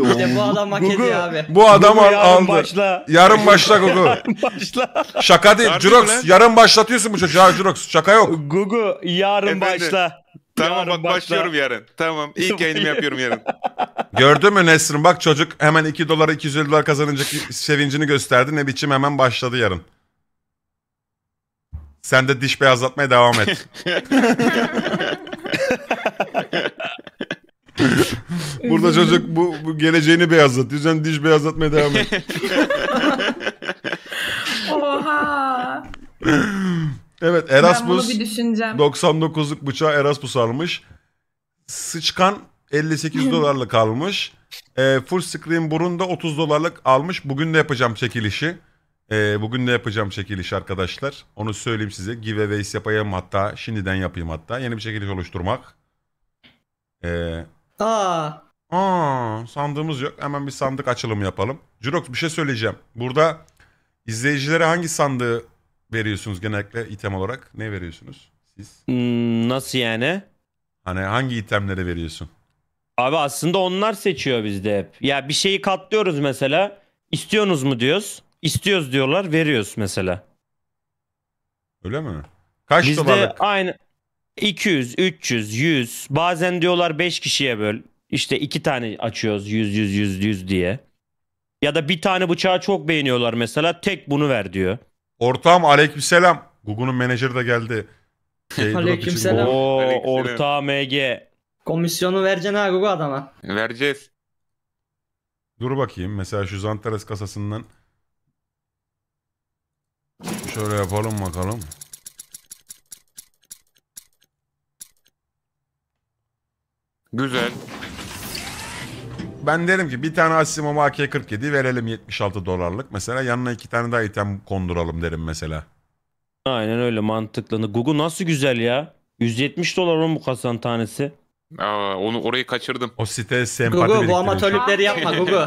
İşte bu adam hak ediyor abi. Bu adam Gugu yarın aldı. başla. Yarın başla Gugu. Başla. Şaka değil. Jurox yarın başlatıyorsun bu çocuğa Jurox. Şaka yok. Gugu yarın Efendim? başla.
Tamam Yarın bak başla. başlıyorum yarın. Tamam ilk yayınımı yapıyorum yarın.
Gördün mü Nesrin? Bak çocuk hemen 2 dolara 250 dolar kazanınca sevincini gösterdi. Ne biçim hemen başladı yarın. Sen de diş beyazlatmaya devam et. Burada çocuk bu, bu geleceğini beyazlat. Düzen diş beyazlatmaya devam et.
Oha.
evet Erasmus ben 99'luk bıçağı Erasmus almış. Sıçkan 58 dolarlık almış. E, full screen burun da 30 dolarlık almış. Bugün de yapacağım çekilişi. Ee, bugün de yapacağım çekiliş arkadaşlar. Onu söyleyeyim size. Giveaways yapayım hatta. Şimdiden yapayım hatta. Yeni bir çekiliş oluşturmak. Ee, Aa. aa sandığımız yok. Hemen bir sandık açılımı yapalım. Jurox bir şey söyleyeceğim. Burada izleyicilere hangi sandığı veriyorsunuz genellikle item olarak? Ne veriyorsunuz
siz? Hmm, nasıl yani? Hani hangi itemleri veriyorsun? Abi aslında onlar seçiyor bizde hep. Ya bir şeyi katlıyoruz mesela. İstiyorsunuz mu diyoruz. İstiyoruz diyorlar veriyoruz mesela. Öyle mi? Kaç Bizde dolarlık? aynı 200, 300, 100 bazen diyorlar 5 kişiye böl. İşte 2 tane açıyoruz 100, 100, 100, 100 diye. Ya da bir tane bıçağı çok beğeniyorlar mesela tek bunu ver diyor.
Ortağım aleykümselam. Google'un
menajeri de geldi. Şey, Aleykümselam. Oo, Aleykümselam. orta MG. Komisyonu vereceksin ha Google adama.
Vereceğiz.
Dur bakayım mesela şu Zantares kasasından Şöyle yapalım bakalım. Güzel. Ben derim ki bir tane Asimov AK-47 verelim 76 dolarlık. Mesela yanına iki tane daha item konduralım derim mesela.
Aynen öyle mantıklı. Google nasıl güzel ya. 170 dolar mı bu kasanın tanesi? Aa, onu orayı kaçırdım. O site sempati Gugu bu biriktiriyor. amatörlükleri yapma
Gugu.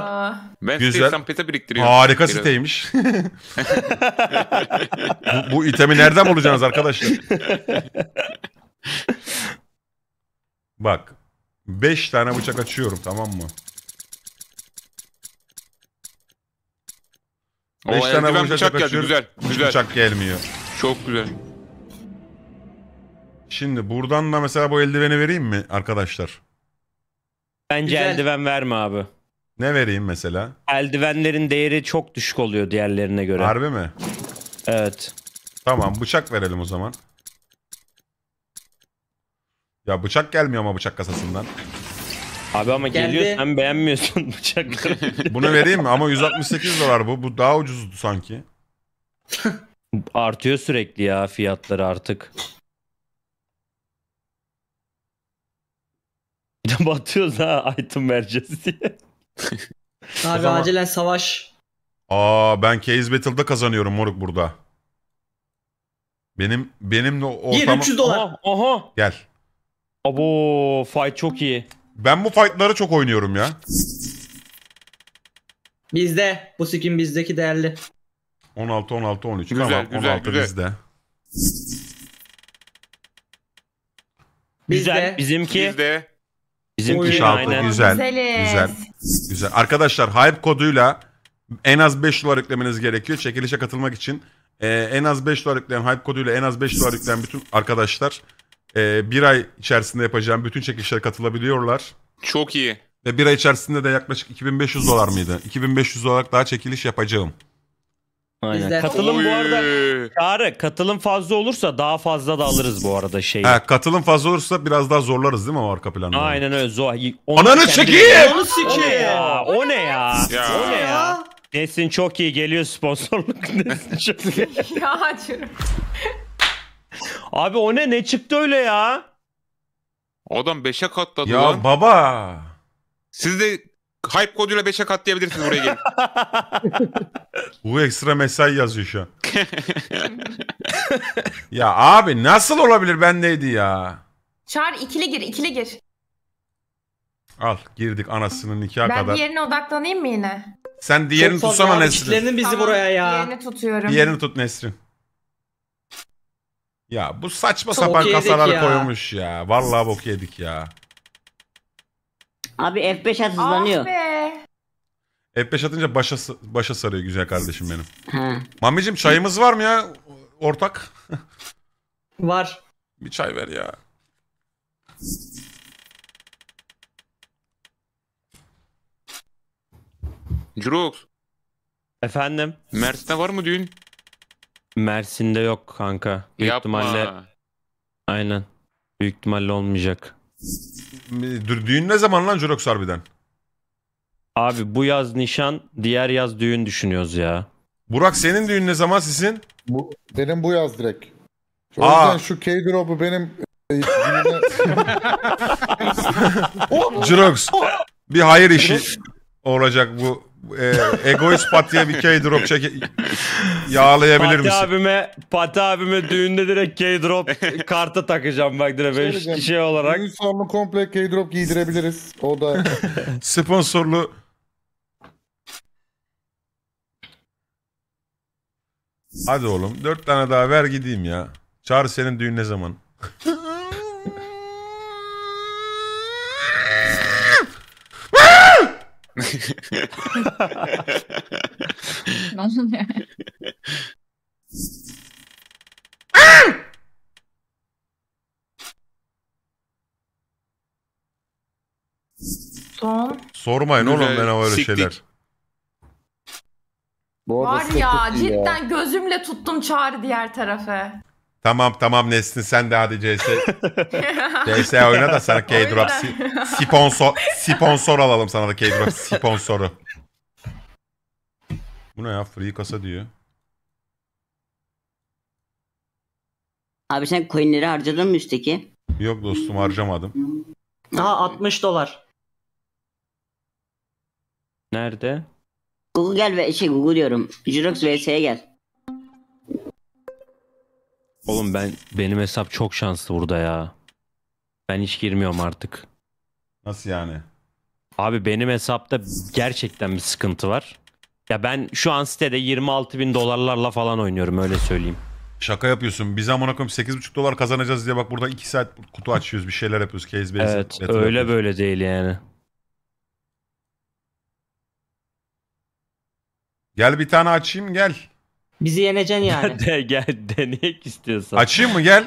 Ben Güzel. site sempati biriktiriyorum. Harika Biriktiriyorum. siteymiş.
bu, bu itemi nereden bulacaksınız arkadaşlar? Bak. 5 tane bıçak açıyorum tamam mı? O 5 tane bıçak, bıçak geldi. açıyorum. Güzel. Güzel.
Bıçak
gelmiyor. Çok güzel.
Şimdi buradan da mesela bu
eldiveni vereyim mi arkadaşlar? Bence Güzel. eldiven verme abi. Ne vereyim mesela? Eldivenlerin değeri çok düşük oluyor diğerlerine göre. Harbi mi? Evet. Tamam bıçak verelim o zaman.
Ya bıçak gelmiyor ama bıçak kasasından. Abi ama Geldi. geliyor sen beğenmiyorsun bıçakları. Bunu vereyim mi? Ama 168 dolar bu. Bu daha ucuzdu sanki.
Artıyor sürekli ya fiyatları artık. Batıyoruz ha item vereceğiz diye. Abi zaman... acilen savaş.
Aa ben Case Battle'da kazanıyorum moruk burada. Benim benim ortama... 1300 dolar. Aha, aha. Gel. Abo fight çok iyi. Ben bu fight'ları çok oynuyorum ya.
Bizde. Bu skin bizdeki değerli.
16 16 13 güzel, tamam güzel, 16 güzel. bizde.
Güzel bizimki. Bizde. Bizim Oy, inşaatı aynen. güzel. Güzeliz. Güzel.
Güzel. Arkadaşlar hype koduyla en az 5 dolar yüklemeniz gerekiyor. Çekilişe katılmak için Ee, en az 5 dolar yükleyen hype koduyla en az 5 dolar yükleyen bütün arkadaşlar ee, bir ay içerisinde yapacağım bütün çekilişlere katılabiliyorlar. Çok iyi. Ve bir ay içerisinde de yaklaşık 2500 dolar mıydı? 2500 olarak daha çekiliş yapacağım. Aynen. İzler. Katılım Oy. bu arada
Çağrı katılım fazla olursa daha fazla da alırız
bu arada şeyi. Ha, katılım fazla olursa biraz
daha zorlarız değil mi o arka planı? Aynen öyle zor. Onu Ananı çekeyim. Onu sikeyim. O ne ya? O ne ya? ya. O ne ya? Nesin çok iyi geliyor sponsorluk. Nesin çok iyi.
ya acırım.
Abi o ne? Ne çıktı öyle ya?
Adam 5'e katladı ya. Ya baba. Siz de hype koduyla 5'e katlayabilirsiniz buraya gelin.
Bu ekstra mesai yazıyor şu an. ya abi nasıl olabilir bendeydi ya?
Çağır ikili gir ikili gir.
Al girdik anasının nikah ben kadar. Ben
diğerine odaklanayım mı yine?
Sen diğerini Çok tutsana Nesrin.
bizi tamam, buraya
ya. Diğerini tutuyorum. Diğerini
tut Nesrin. Ya bu saçma Çok sapan kasaları ya. koymuş ya. Vallahi bok yedik ya.
Abi F5 hızlanıyor. Ah
F5 atınca başa, başa sarıyor güzel kardeşim benim. Ha. Mamicim çayımız var mı ya ortak? var. Bir çay ver ya.
Jurok.
Efendim? Mersin'de var mı düğün? Mersin'de yok kanka. Büyük Yapma. ihtimalle... Aynen. Büyük ihtimalle olmayacak. Düğün ne zaman lan Jurox harbiden? Abi bu yaz nişan, diğer yaz düğün düşünüyoruz ya. Burak senin düğün ne zaman sizin?
Bu, benim bu yaz direkt. O yüzden şu K-drop'u benim... E, Jurox bir hayır işi olacak
bu e, egoist Pati'ye bir K-drop çek yağlayabilir Pati misin? abime, Pati abime düğünde direkt K-drop karta takacağım bak direkt beş şey,
olarak. Düğün salonu komple K-drop giydirebiliriz. O da sponsorlu
Hadi oğlum dört tane daha ver gideyim ya. Çağır senin düğün ne zaman?
Nasıl yani?
Son. Sormayın oğlum ben öyle şeyler. Bu Var ya sıkıntı cidden
gözümle tuttum çağrı diğer tarafa.
Tamam tamam Nesrin sen de hadi CS.
CS oyna da sana K-Drop si- sponsor, sponsor alalım sana da K-Drop
sponsoru. Bu ne ya free kasa diyor.
Abi sen coinleri harcadın mı üstteki?
Yok dostum
harcamadım.
Aa 60 dolar.
Nerede? Google gel ve şey Google diyorum. Jurox vs'ye gel. Oğlum ben benim hesap çok şanslı burada ya. Ben hiç girmiyorum artık. Nasıl yani? Abi benim hesapta gerçekten bir sıkıntı var. Ya ben şu an sitede 26 bin dolarlarla falan oynuyorum öyle söyleyeyim. Şaka yapıyorsun. Biz amına koyayım 8,5 dolar kazanacağız diye bak burada 2 saat kutu açıyoruz bir şeyler
yapıyoruz. Case evet öyle yapıyoruz.
böyle değil yani.
Gel bir tane açayım gel.
Bizi yeneceksin yani.
De, gel deneyek istiyorsan. Açayım mı gel?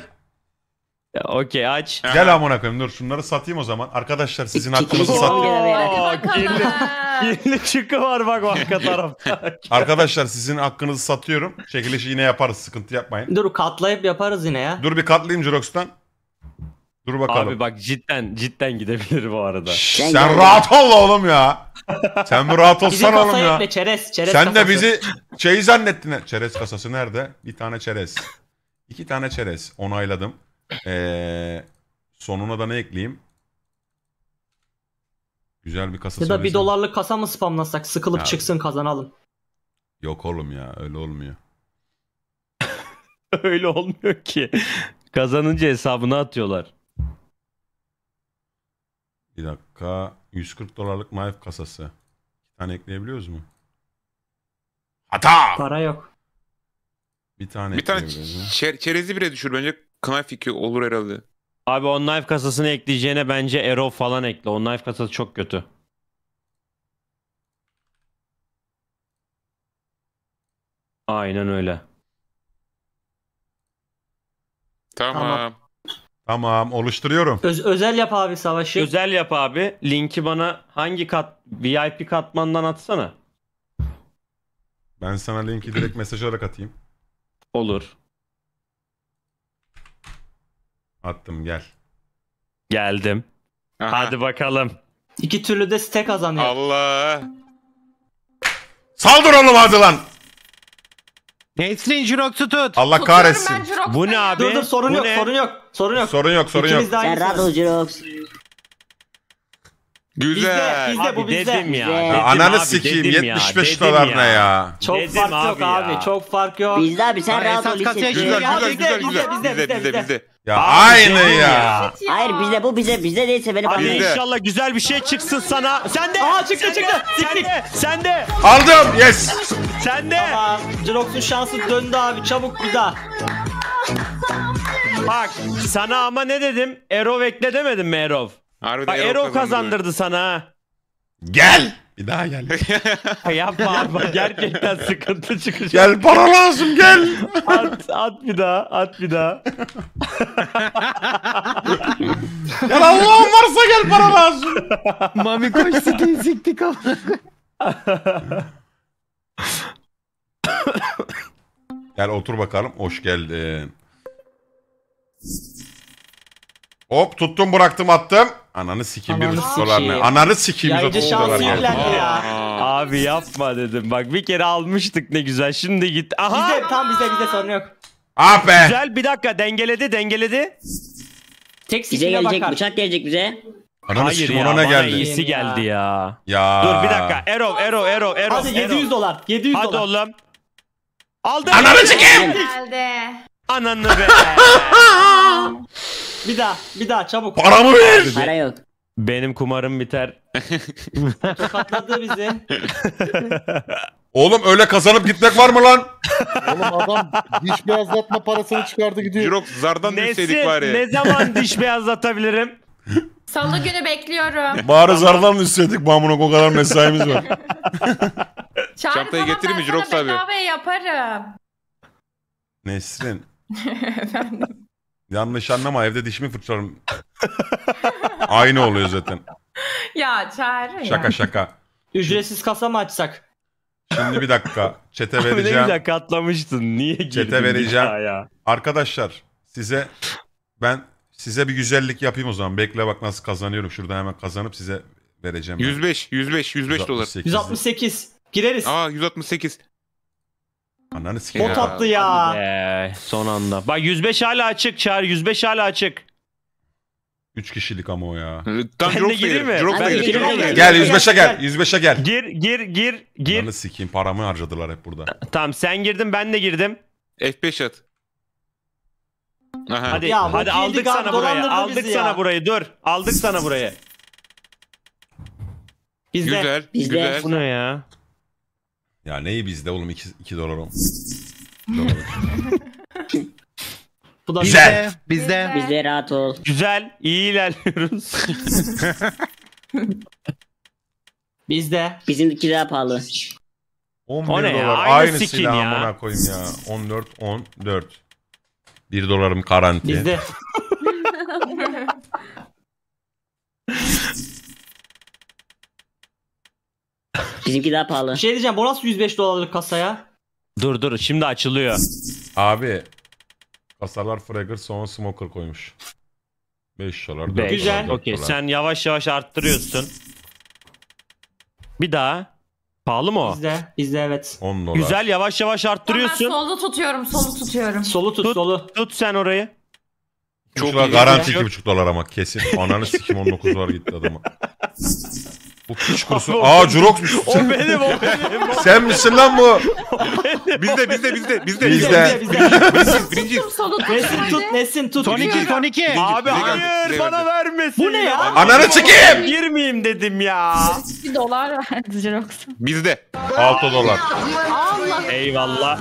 Ya, Okey aç. Gel amına koyayım dur şunları satayım o zaman. Arkadaşlar sizin hakkınızı satıyorum. Oo, kirli, kirli
çıkı var bak arka
tarafta. Arkadaşlar sizin hakkınızı satıyorum. Çekilişi yine yaparız
sıkıntı yapmayın. Dur katlayıp yaparız yine ya. Dur bir katlayayım Jurox'tan. Dur bakalım. Abi bak cidden cidden gidebilir bu arada. Şş, sen
gel, rahat ol oğlum ya. Sen bir rahat olsan oğlum ya. Etme, çerez, çerez sen kasası. de bizi şeyi zannettin. Çerez kasası nerede? Bir tane çerez. İki tane çerez. Onayladım. Ee, sonuna da ne ekleyeyim? Güzel bir kasa Ya da bir dolarlık
kasa mı spamlasak? Sıkılıp ya. çıksın kazanalım.
Yok oğlum ya öyle olmuyor. öyle olmuyor ki. Kazanınca hesabına atıyorlar. Bir dakika. 140 dolarlık Maif kasası. bir tane
ekleyebiliyoruz mu?
Hata! Para yok.
Bir tane Bir tane ekleyebiliriz ha. çer- çerezi bile düşür bence. Knife 2 olur herhalde.
Abi on knife kasasını ekleyeceğine bence Arrow falan ekle. On knife kasası çok kötü. Aynen öyle. Tamam. Tamam. Tamam oluşturuyorum. Öz, özel yap abi savaşı. Özel yap abi. Linki bana hangi kat VIP katmandan atsana.
Ben sana linki direkt mesaj olarak atayım.
Olur. Attım gel. Geldim. Aha. Hadi bakalım. İki türlü de site kazanıyor. Allah. Saldır onu hadi lan. Nesrin Jirox'u tut. Allah Tutuyorum kahretsin. Bu ne abi? Dur dur sorun Bu yok ne? sorun yok. Sorun yok. Sorun yok sorun yok. Güzel. Bizde bu, Abi bizde. dedim ya. Bizde. Ya dedim ananı
abi, 75 dolar ne ya. Çok Dedim fark yok abi, çok
fark yok. Bizde abi sen Lan rahat ol. esas Güzel, Güzel, Güzel, güzel, güzel, güzel, güzel, güzel, güzel,
güzel. Ya aynı ya.
Hayır bize bu bize bize değilse beni bana. Hadi inşallah güzel bir şey çıksın sana. Sen de. Aha çıktı sen çıktı. De, sen de. Sen de. Aldım. Yes. Sen de. Tamam. Jirox'un şansı döndü abi. Çabuk bir daha. Bak sana ama ne dedim? Erov ekle demedim mi Erov? Harbiden Bak Erov kazandırdı sana Gel. Bir daha gel. Yapma abi gerçekten sıkıntı çıkacak. Gel para lazım gel. At, at bir daha at bir daha. gel Allah'ın varsa gel para lazım. Mami koş siteyi siktik
ama.
gel otur bakalım hoş geldin. Hop tuttum
bıraktım attım. Ananı sikim bir Ananı tutuyorlar ne? Ananı sikim bir Yayıncı şansı ne? Abi yapma dedim. Bak bir kere almıştık ne güzel. Şimdi git. Aha! Bize tam bize bize sorun yok. Ah be. Güzel bir dakika dengeledi dengeledi. Tek Bize gelecek, bakar. bıçak
gelecek bize. Ananı Hayır sikim ya ona ne geldi? iyisi geldi
ya. Ya. Dur bir dakika. Erol Erol Erol Erol. Hadi Erol. 700 dolar. 700 Hadi dolar. oğlum. Aldım. Ananı sikim
Geldi.
Ananı be. Bir daha, bir daha çabuk. Paramı ver. Para yok. Benim kumarım biter. Tokatladı bizi.
Oğlum öyle kazanıp gitmek var mı lan? Oğlum adam diş beyazlatma parasını çıkardı gidiyor. Cirok zardan düşseydik bari. Ne zaman diş beyazlatabilirim?
Salı günü bekliyorum.
Bari zardan düşseydik Mamunok o kadar mesaimiz var.
Çağrı Çantayı getirir mi Cirok abi? Bedavaya yaparım.
Nesrin.
Efendim.
Yanlış anlama evde dişimi fırçalarım. Aynı oluyor zaten.
Ya çağır Şaka ya.
şaka.
Ücretsiz kasa mı açsak? Şimdi bir dakika. Çete vereceğim. Ne vereceğim. güzel katlamıştın. Niye girdin Çete vereceğim. ya?
Arkadaşlar size ben size bir güzellik yapayım o zaman. Bekle bak nasıl kazanıyorum. şurada hemen kazanıp size vereceğim. 105, 105,
105 dolar. 168. 168.
Gireriz. Aa 168. Ananı sikeyim. Bot ya. attı ya. son anda. Bak 105 hala açık çağır 105 hala açık. 3
kişilik ama o
ya. Tam ben de gireyim mi? Drop ben gireyim. Gel, 105'e gel. 105'e gel. Gir gir gir gir. Ananı sikeyim paramı harcadılar hep burada. Tamam sen girdin ben de girdim. F5 at. Aha. Hadi ya, hadi aldık abi, sana burayı. Aldık sana ya. burayı. Dur. Aldık sana burayı. Bizde. Güzel. Bizde. Bu ne ya?
Ya neyi bizde oğlum 2 dolar o.
Bu da Güzel. Bizde. bizde rahat ol. Güzel. İyi ilerliyoruz. Bizde. Bizimki daha pahalı. 11
O ne ya?
dolar. Aynı Aynı skin silah ya. amına koyayım ya. 14 14. 1 dolarım garanti. Bizde.
Bizimki daha pahalı. Bir şey diyeceğim bu nasıl 105 dolarlık kasaya?
Dur dur şimdi açılıyor. Abi
kasalar Fragger sonra Smoker koymuş. 5 dolar 4 Güzel. Okey sen
yavaş yavaş arttırıyorsun. Bir daha. Pahalı mı o? Bizde, bizde evet. 10 dolar. Güzel yavaş yavaş arttırıyorsun.
Tamam, solu tutuyorum, solu tutuyorum.
Solu tut, tut solu. Tut sen orayı. Çok garanti 2,5 dolar ama kesin.
Ananı sikim 19 dolar gitti adama. Bu piç kurusu. Aa Jurox'muş. O benim o benim. Sen misin lan bu? Bizde bizde bizde bizde. Bizde.
Birinci. Birinci. Nesin tut Nesin tut. Son iki son iki. Abi
hayır
bana vermesin. Bu ne ya? Ananı çıkayım. Girmeyeyim dedim ya.
2 dolar verdi Jurox.
Bizde. 6 dolar.
Allah.
Eyvallah.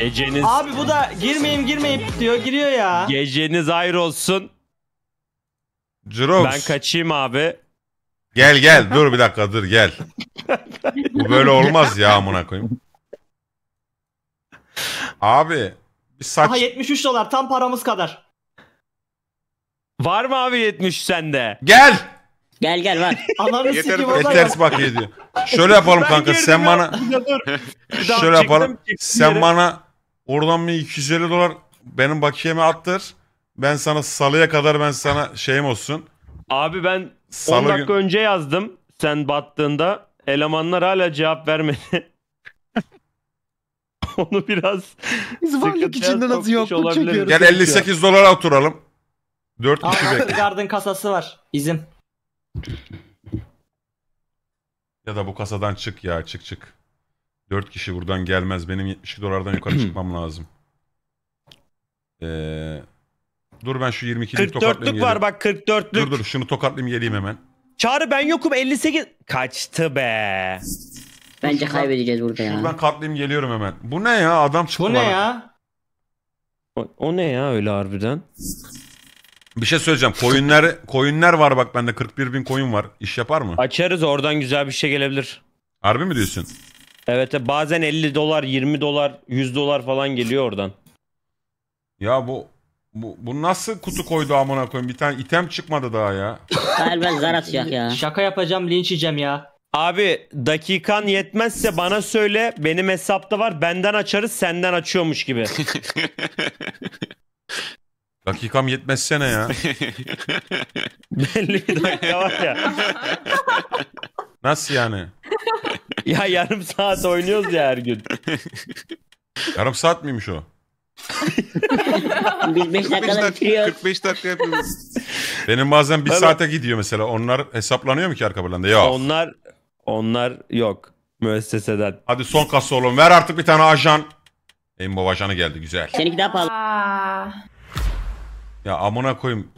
Geceniz... Abi bu da girmeyeyim girmeyeyim diyor giriyor ya. Geceniz ayrı olsun. Jurox. Ben kaçayım abi. Gel gel dur bir dakika dur gel.
Bu böyle olmaz
ya amına koyayım. Abi bir saç Aha 73 dolar tam paramız kadar. Var mı abi 70 sende? gel. Gel gel var. Ananı Yeter sikim be. o bak ediyor. Şöyle yapalım Ben kanka
sen ya. bana
şöyle yapalım. Sen bana oradan bir 250 dolar benim bakiyeme attır. Ben sana salıya kadar ben sana şeyim olsun.
Abi ben Salı 10 dakika gün... önce yazdım sen battığında. Elemanlar hala cevap vermedi. Onu biraz Biz varlık içinde nasıl yokluk çekiyoruz. Gel 58 dolara oturalım. 4 kişi bekliyor. Gardın kasası var.
İzin.
Ya da bu kasadan çık ya çık çık. 4 kişi buradan gelmez. Benim 72 dolardan yukarı çıkmam lazım. Eee... Dur ben şu 22'liği tokatlayayım. 44'lük var geleyim. bak 44'lük. Dur dur şunu tokatlayayım geleyim hemen. Çağrı ben yokum 58. Kaçtı be. Bence kaybedeceğiz burada ya. ben katlayayım geliyorum hemen. Bu ne ya adam çıktı Bu ne bana. ya?
O, o ne ya öyle harbiden? Bir şey söyleyeceğim. Koyunlar, koyunlar var bak bende 41 bin koyun var. İş yapar mı? Açarız oradan güzel bir şey gelebilir. Harbi mi diyorsun? Evet e, bazen 50 dolar, 20 dolar, 100 dolar falan geliyor oradan.
Ya bu bu, bu nasıl kutu koydu amına koyayım? Bir tane item çıkmadı daha ya.
Galiba zar ya. Şaka yapacağım linç yiyeceğim ya. Abi dakikan yetmezse bana söyle. Benim hesapta var. Benden açarız senden açıyormuş gibi.
Dakikam ne ya. Belli bir
dakika var ya.
Nasıl yani? Ya yarım saat oynuyoruz ya her gün. Yarım saat miymiş o?
Biz 5 dakikada bitiriyoruz. 45 dakika yapıyoruz.
Benim bazen bir saate gidiyor mesela. Onlar hesaplanıyor mu ki arka planda? Yok. Onlar onlar yok. Müesseseden. Hadi son kasa oğlum. Ver artık bir tane ajan. Embo ajanı geldi güzel. Seninki daha pahalı. Ya amına koyayım.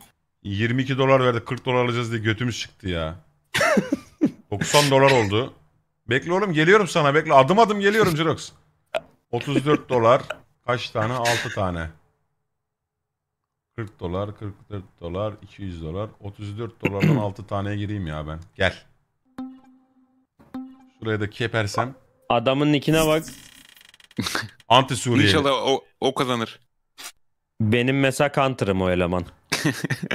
22 dolar verdi 40 dolar alacağız diye götümüz çıktı ya. 90 dolar oldu. Bekle oğlum geliyorum sana bekle. Adım adım geliyorum Jirox. 34 dolar. Kaç tane? 6 tane. 40 dolar, 44 dolar, 200 dolar, 34 dolardan 6 taneye gireyim ya ben. Gel. Şuraya da kepersem.
Adamın nikine bak. Anti Suriyeli. İnşallah
o, o kazanır.
Benim mesela counter'ım o eleman.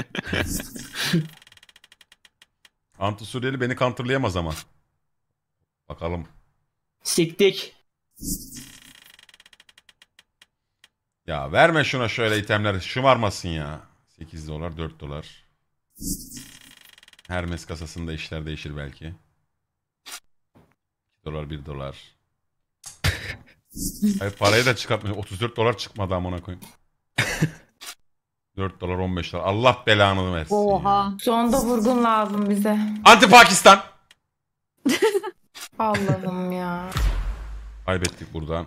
Anti Suriyeli beni counter'layamaz ama. Bakalım.
Siktik. Ya verme şuna şöyle itemler şımarmasın ya. 8 dolar 4 dolar. Hermes kasasında işler değişir belki. 2 dolar 1 dolar. Hayır parayı da çıkartmıyor. 34 dolar çıkmadı amına koyayım. 4 dolar 15 dolar. Allah belanı versin.
Oha. Ya. Sonda vurgun lazım bize. Anti Pakistan. Allah'ım ya.
Kaybettik buradan.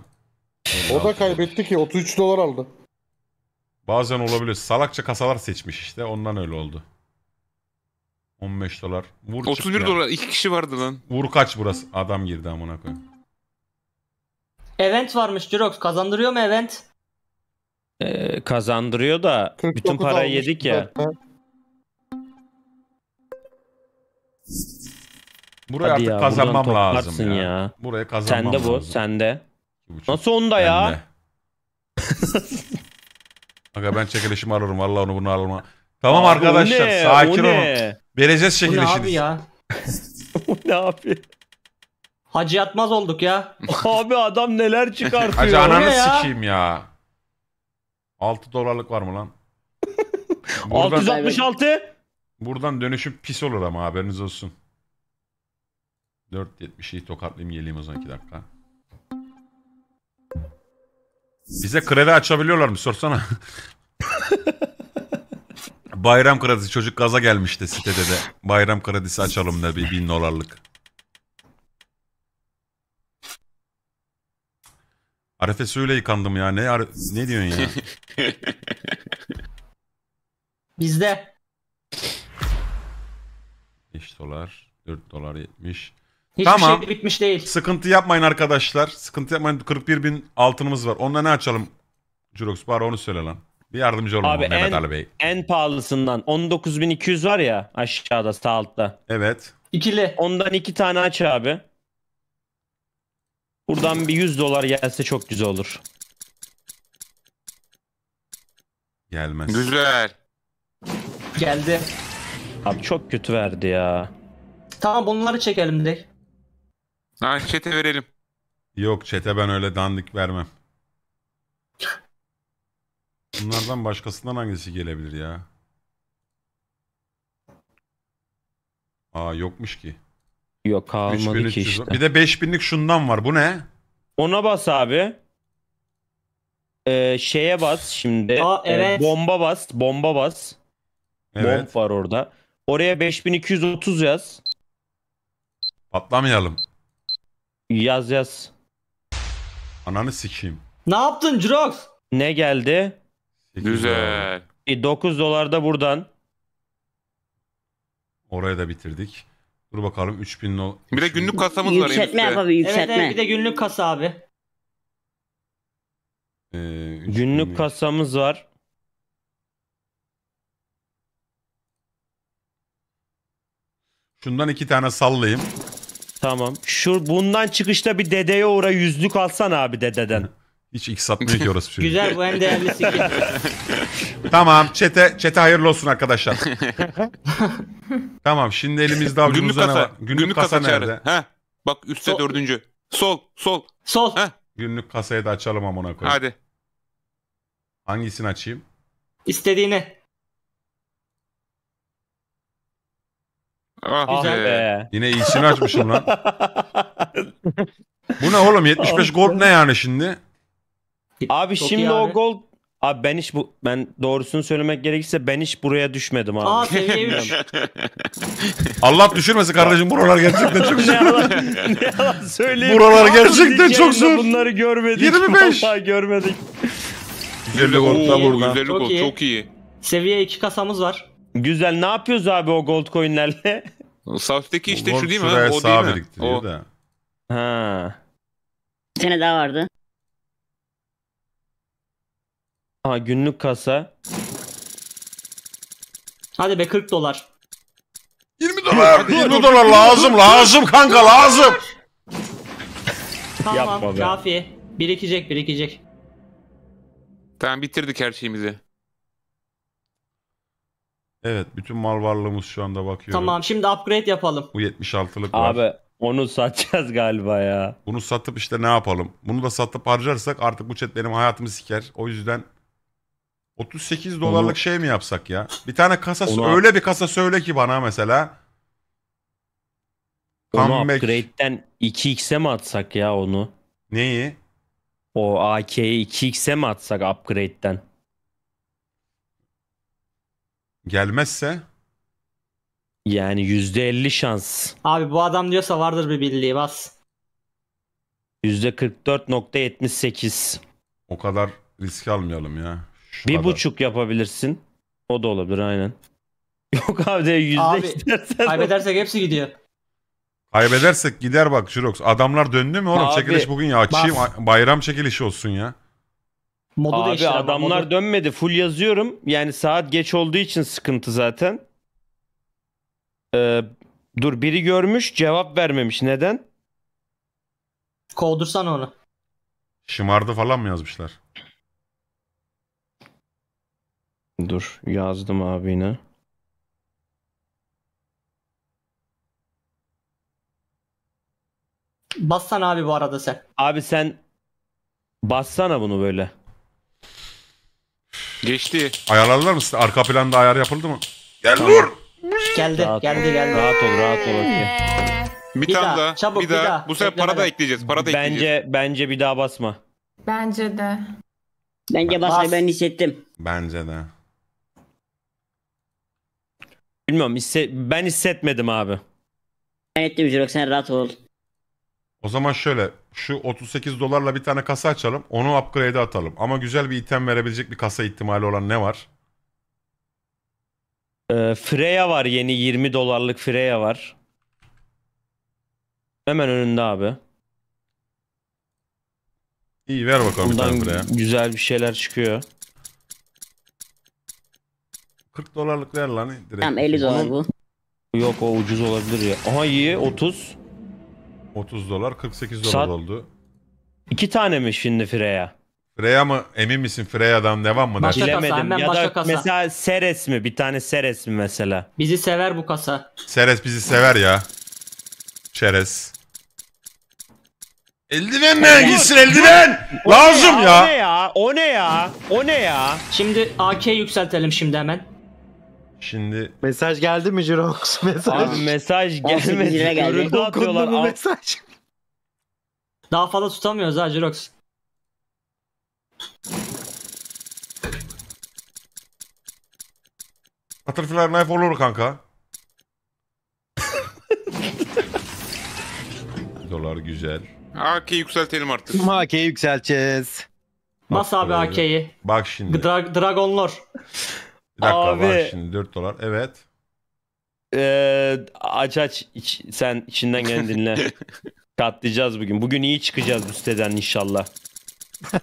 O da kaybetti ki 33 dolar aldı.
Bazen olabilir. Salakça kasalar seçmiş işte. Ondan öyle oldu. 15 dolar. Vur 31 dolar. İki
kişi vardı lan.
Vur kaç burası. Adam girdi amına
koyayım. Event varmış Jirox. Kazandırıyor mu event? Ee, kazandırıyor da bütün parayı almış yedik ya. zaten. Burayı Hadi artık ya, kazanmam lazım ya. ya. Burayı kazanmam Sende bu, lazım. sende. 2,5. Nasıl onda ya?
Aga ben çekilişimi alırım. Valla onu bunu alma. Tamam Abi, arkadaşlar ne? sakin olun. ne? Vereceğiz Bu ne abi
ya? O ne abi? Hacı yatmaz olduk ya. Abi adam neler çıkartıyor. Hacı ananı ya? sikeyim ya. 6 dolarlık var mı lan? Buradan, 666. buradan
dönüşüm pis olur ama haberiniz olsun. 4.70'i tokatlayayım geleyim o zaman 2 dakika. Bize kredi açabiliyorlar mı sorsana. Bayram kredisi çocuk gaza gelmişti sitede de. Bayram kredisi açalım da bir bin dolarlık. Arefe suyuyla yıkandım ya. Ne, ar- ne diyorsun ya?
Bizde.
5 dolar. 4 dolar 70. Hiçbir şey Tamam. şey
bitmiş değil. Sıkıntı
yapmayın arkadaşlar. Sıkıntı yapmayın. 41 bin altınımız var. Onunla ne açalım? Jurox bari onu söyle lan. Bir yardımcı
olun Abi Mehmet en- Ali Bey. En pahalısından 19200 var ya aşağıda sağ altta. Evet. İkili. Ondan iki tane aç abi. Buradan bir 100 dolar gelse çok güzel olur. Gelmez. Güzel. Geldi. Abi çok kötü verdi ya. Tamam bunları çekelim direkt. Ha
çete verelim.
Yok çete ben öyle dandik vermem. Bunlardan başkasından hangisi gelebilir ya? Aa yokmuş ki.
Yok kalmadı ki işte. Bir de
5000'lik şundan
var. Bu ne? Ona bas abi. Ee, şeye bas şimdi. Aa, Ee, evet. bomba bas. Bomba bas. Evet. Bomb var orada. Oraya 5230 yaz. Patlamayalım. Yaz yaz. Ananı sikeyim. Ne yaptın Jirox? Ne geldi? Güzel. 9 e, dolar da buradan.
Oraya da bitirdik. Dur bakalım 3000 no...
Bir de günlük kasamız var en Yükseltme abi Evet, yükseltme. evet bir de günlük kasa abi. Ee, 3000 Günlük kasamız var. Şundan iki tane sallayayım. Tamam. Şu bundan çıkışta bir dedeye uğra yüzlük alsan abi dededen. Hiç x satmıyor ki orası bir şey. Güzel bu hem değerli
tamam çete çete hayırlı olsun arkadaşlar. tamam şimdi elimizde Günlük avucumuzda ne var? kasa. Günlük, kasa, nerede?
çağrı. Bak üstte Sol. dördüncü. Sol. Sol. Sol. Heh.
Günlük kasayı da açalım amına koyayım. Hadi. Hangisini açayım? İstediğini.
Ah Güzel ah be.
Yine iyisini açmışım lan.
Bu ne oğlum 75 gold ne yani şimdi? Abi Çok şimdi o abi. gold Abi ben hiç bu ben doğrusunu söylemek gerekirse ben hiç buraya düşmedim abi. Aa seviye Allah düşürmesin kardeşim buralar gerçekten çok ne zor. yalan, ne yalan Buralar gerçekten çok zor. Bunları görmedik. 25. Vallahi görmedik. 150 gold da Oo, buradan. 150 Çok gold iyi. çok iyi. Seviye 2 kasamız var. Güzel ne yapıyoruz abi o gold coinlerle?
O South'taki
işte Olur, şu değil mi? Şuraya o değil mi? O. Da.
Ha.
Bir tane daha vardı. Aha günlük kasa.
Hadi be 40 dolar. 20 dolar. 20 dolar lazım
lazım kanka lazım. Tamam Yapma kafi. Birikecek birikecek.
Tamam bitirdik her şeyimizi.
Evet bütün mal varlığımız şu anda bakıyor.
Tamam şimdi upgrade yapalım. Bu 76'lık
var. Abi onu satacağız galiba ya. Bunu satıp işte ne yapalım? Bunu da satıp harcarsak artık bu chat benim hayatımı siker. O yüzden 38 dolarlık Onu-
şey mi yapsak ya? Bir tane kasa Onu- öyle
bir kasa söyle ki bana mesela.
Onu Comeback. upgrade'den 2x'e mi atsak ya onu? Neyi? O AK'yi 2x'e mi atsak upgrade'den? Gelmezse Yani yüzde elli şans. Abi bu adam diyorsa vardır bir bildiği bas. Yüzde kırk dört yetmiş sekiz. o kadar risk almayalım ya. Şu Bir kadar. buçuk yapabilirsin. O da olabilir aynen. Yok abi de yüzde istersen. Kaybedersek hepsi gidiyor. Kaybedersek gider bak Jirox. Adamlar döndü
mü oğlum? Abi, Çekiliş bugün ya. Açayım. bas.
Bayram çekilişi olsun ya. Modu Abi değiştir ama adamlar modu. dönmedi. Full yazıyorum. Yani saat geç olduğu için sıkıntı zaten. Ee, dur biri görmüş cevap vermemiş. Neden? Kovdursan onu. Şımardı falan mı yazmışlar? Dur yazdım abine. yine. Bassan abi bu arada sen. Abi sen bassana bunu böyle. Geçti. Ayarladılar mı size? Arka planda ayar yapıldı mı? Gel Tamam. dur. Geldi,
Rahat geldi, geldi. Rahat
ol rahat ol. Hakkı. Ee. Bir, Bir tane daha, daha, çabuk bir daha. daha. Bu sefer para da ekleyeceğiz. Para da ekleyeceğiz. Bence bence bir daha basma.
Bence de. Bence basmayı Bas. ben hissettim.
Bence de. Bilmiyorum hisse- ben hissetmedim abi.
Ben ettim Jirok sen rahat ol.
O zaman şöyle
şu 38 dolarla bir tane kasa açalım onu upgrade'e atalım. Ama güzel bir item verebilecek bir
kasa ihtimali olan ne var? Ee, Freya var yeni 20 dolarlık Freya var. Hemen önünde abi. İyi ver bakalım Bundan bir tane Freya. güzel bir şeyler çıkıyor.
40 dolarlık ver lan direkt. Tamam 50 dolar bu.
Yok o ucuz olabilir ya. Aha iyi 30.
30 dolar 48 dolar Saat-
oldu. İki tane mi şimdi Freya? Freya mı emin misin Freya'dan devam mı Başka dersin? kasa, Bilemedim. Ya başka da kasa. mesela Seres mi? Bir tane Seres mi mesela? Bizi sever bu kasa. Seres bizi sever ya. Çerez.
Eldiven mi gitsin eldiven? O ne Lazım ya. O ne
ya? O ne ya? O ne ya? Şimdi AK yükseltelim şimdi hemen.
Şimdi mesaj geldi mi Jirox
mesaj? Abi mesaj gelmedi. Görüntü atıyorlar. Al... mesaj. Daha fazla tutamıyoruz ha Jirox. Butterfly knife olur kanka.
Dolar güzel.
AK yükseltelim artık.
AK yükselteceğiz.
Bas abi AK'yi. Bak şimdi.
Dra Dragon
bir dakika Abi. var
şimdi 4 dolar. Evet. Ee, aç aç iç, sen içinden kendinle Katlayacağız bugün. Bugün iyi çıkacağız bu siteden inşallah.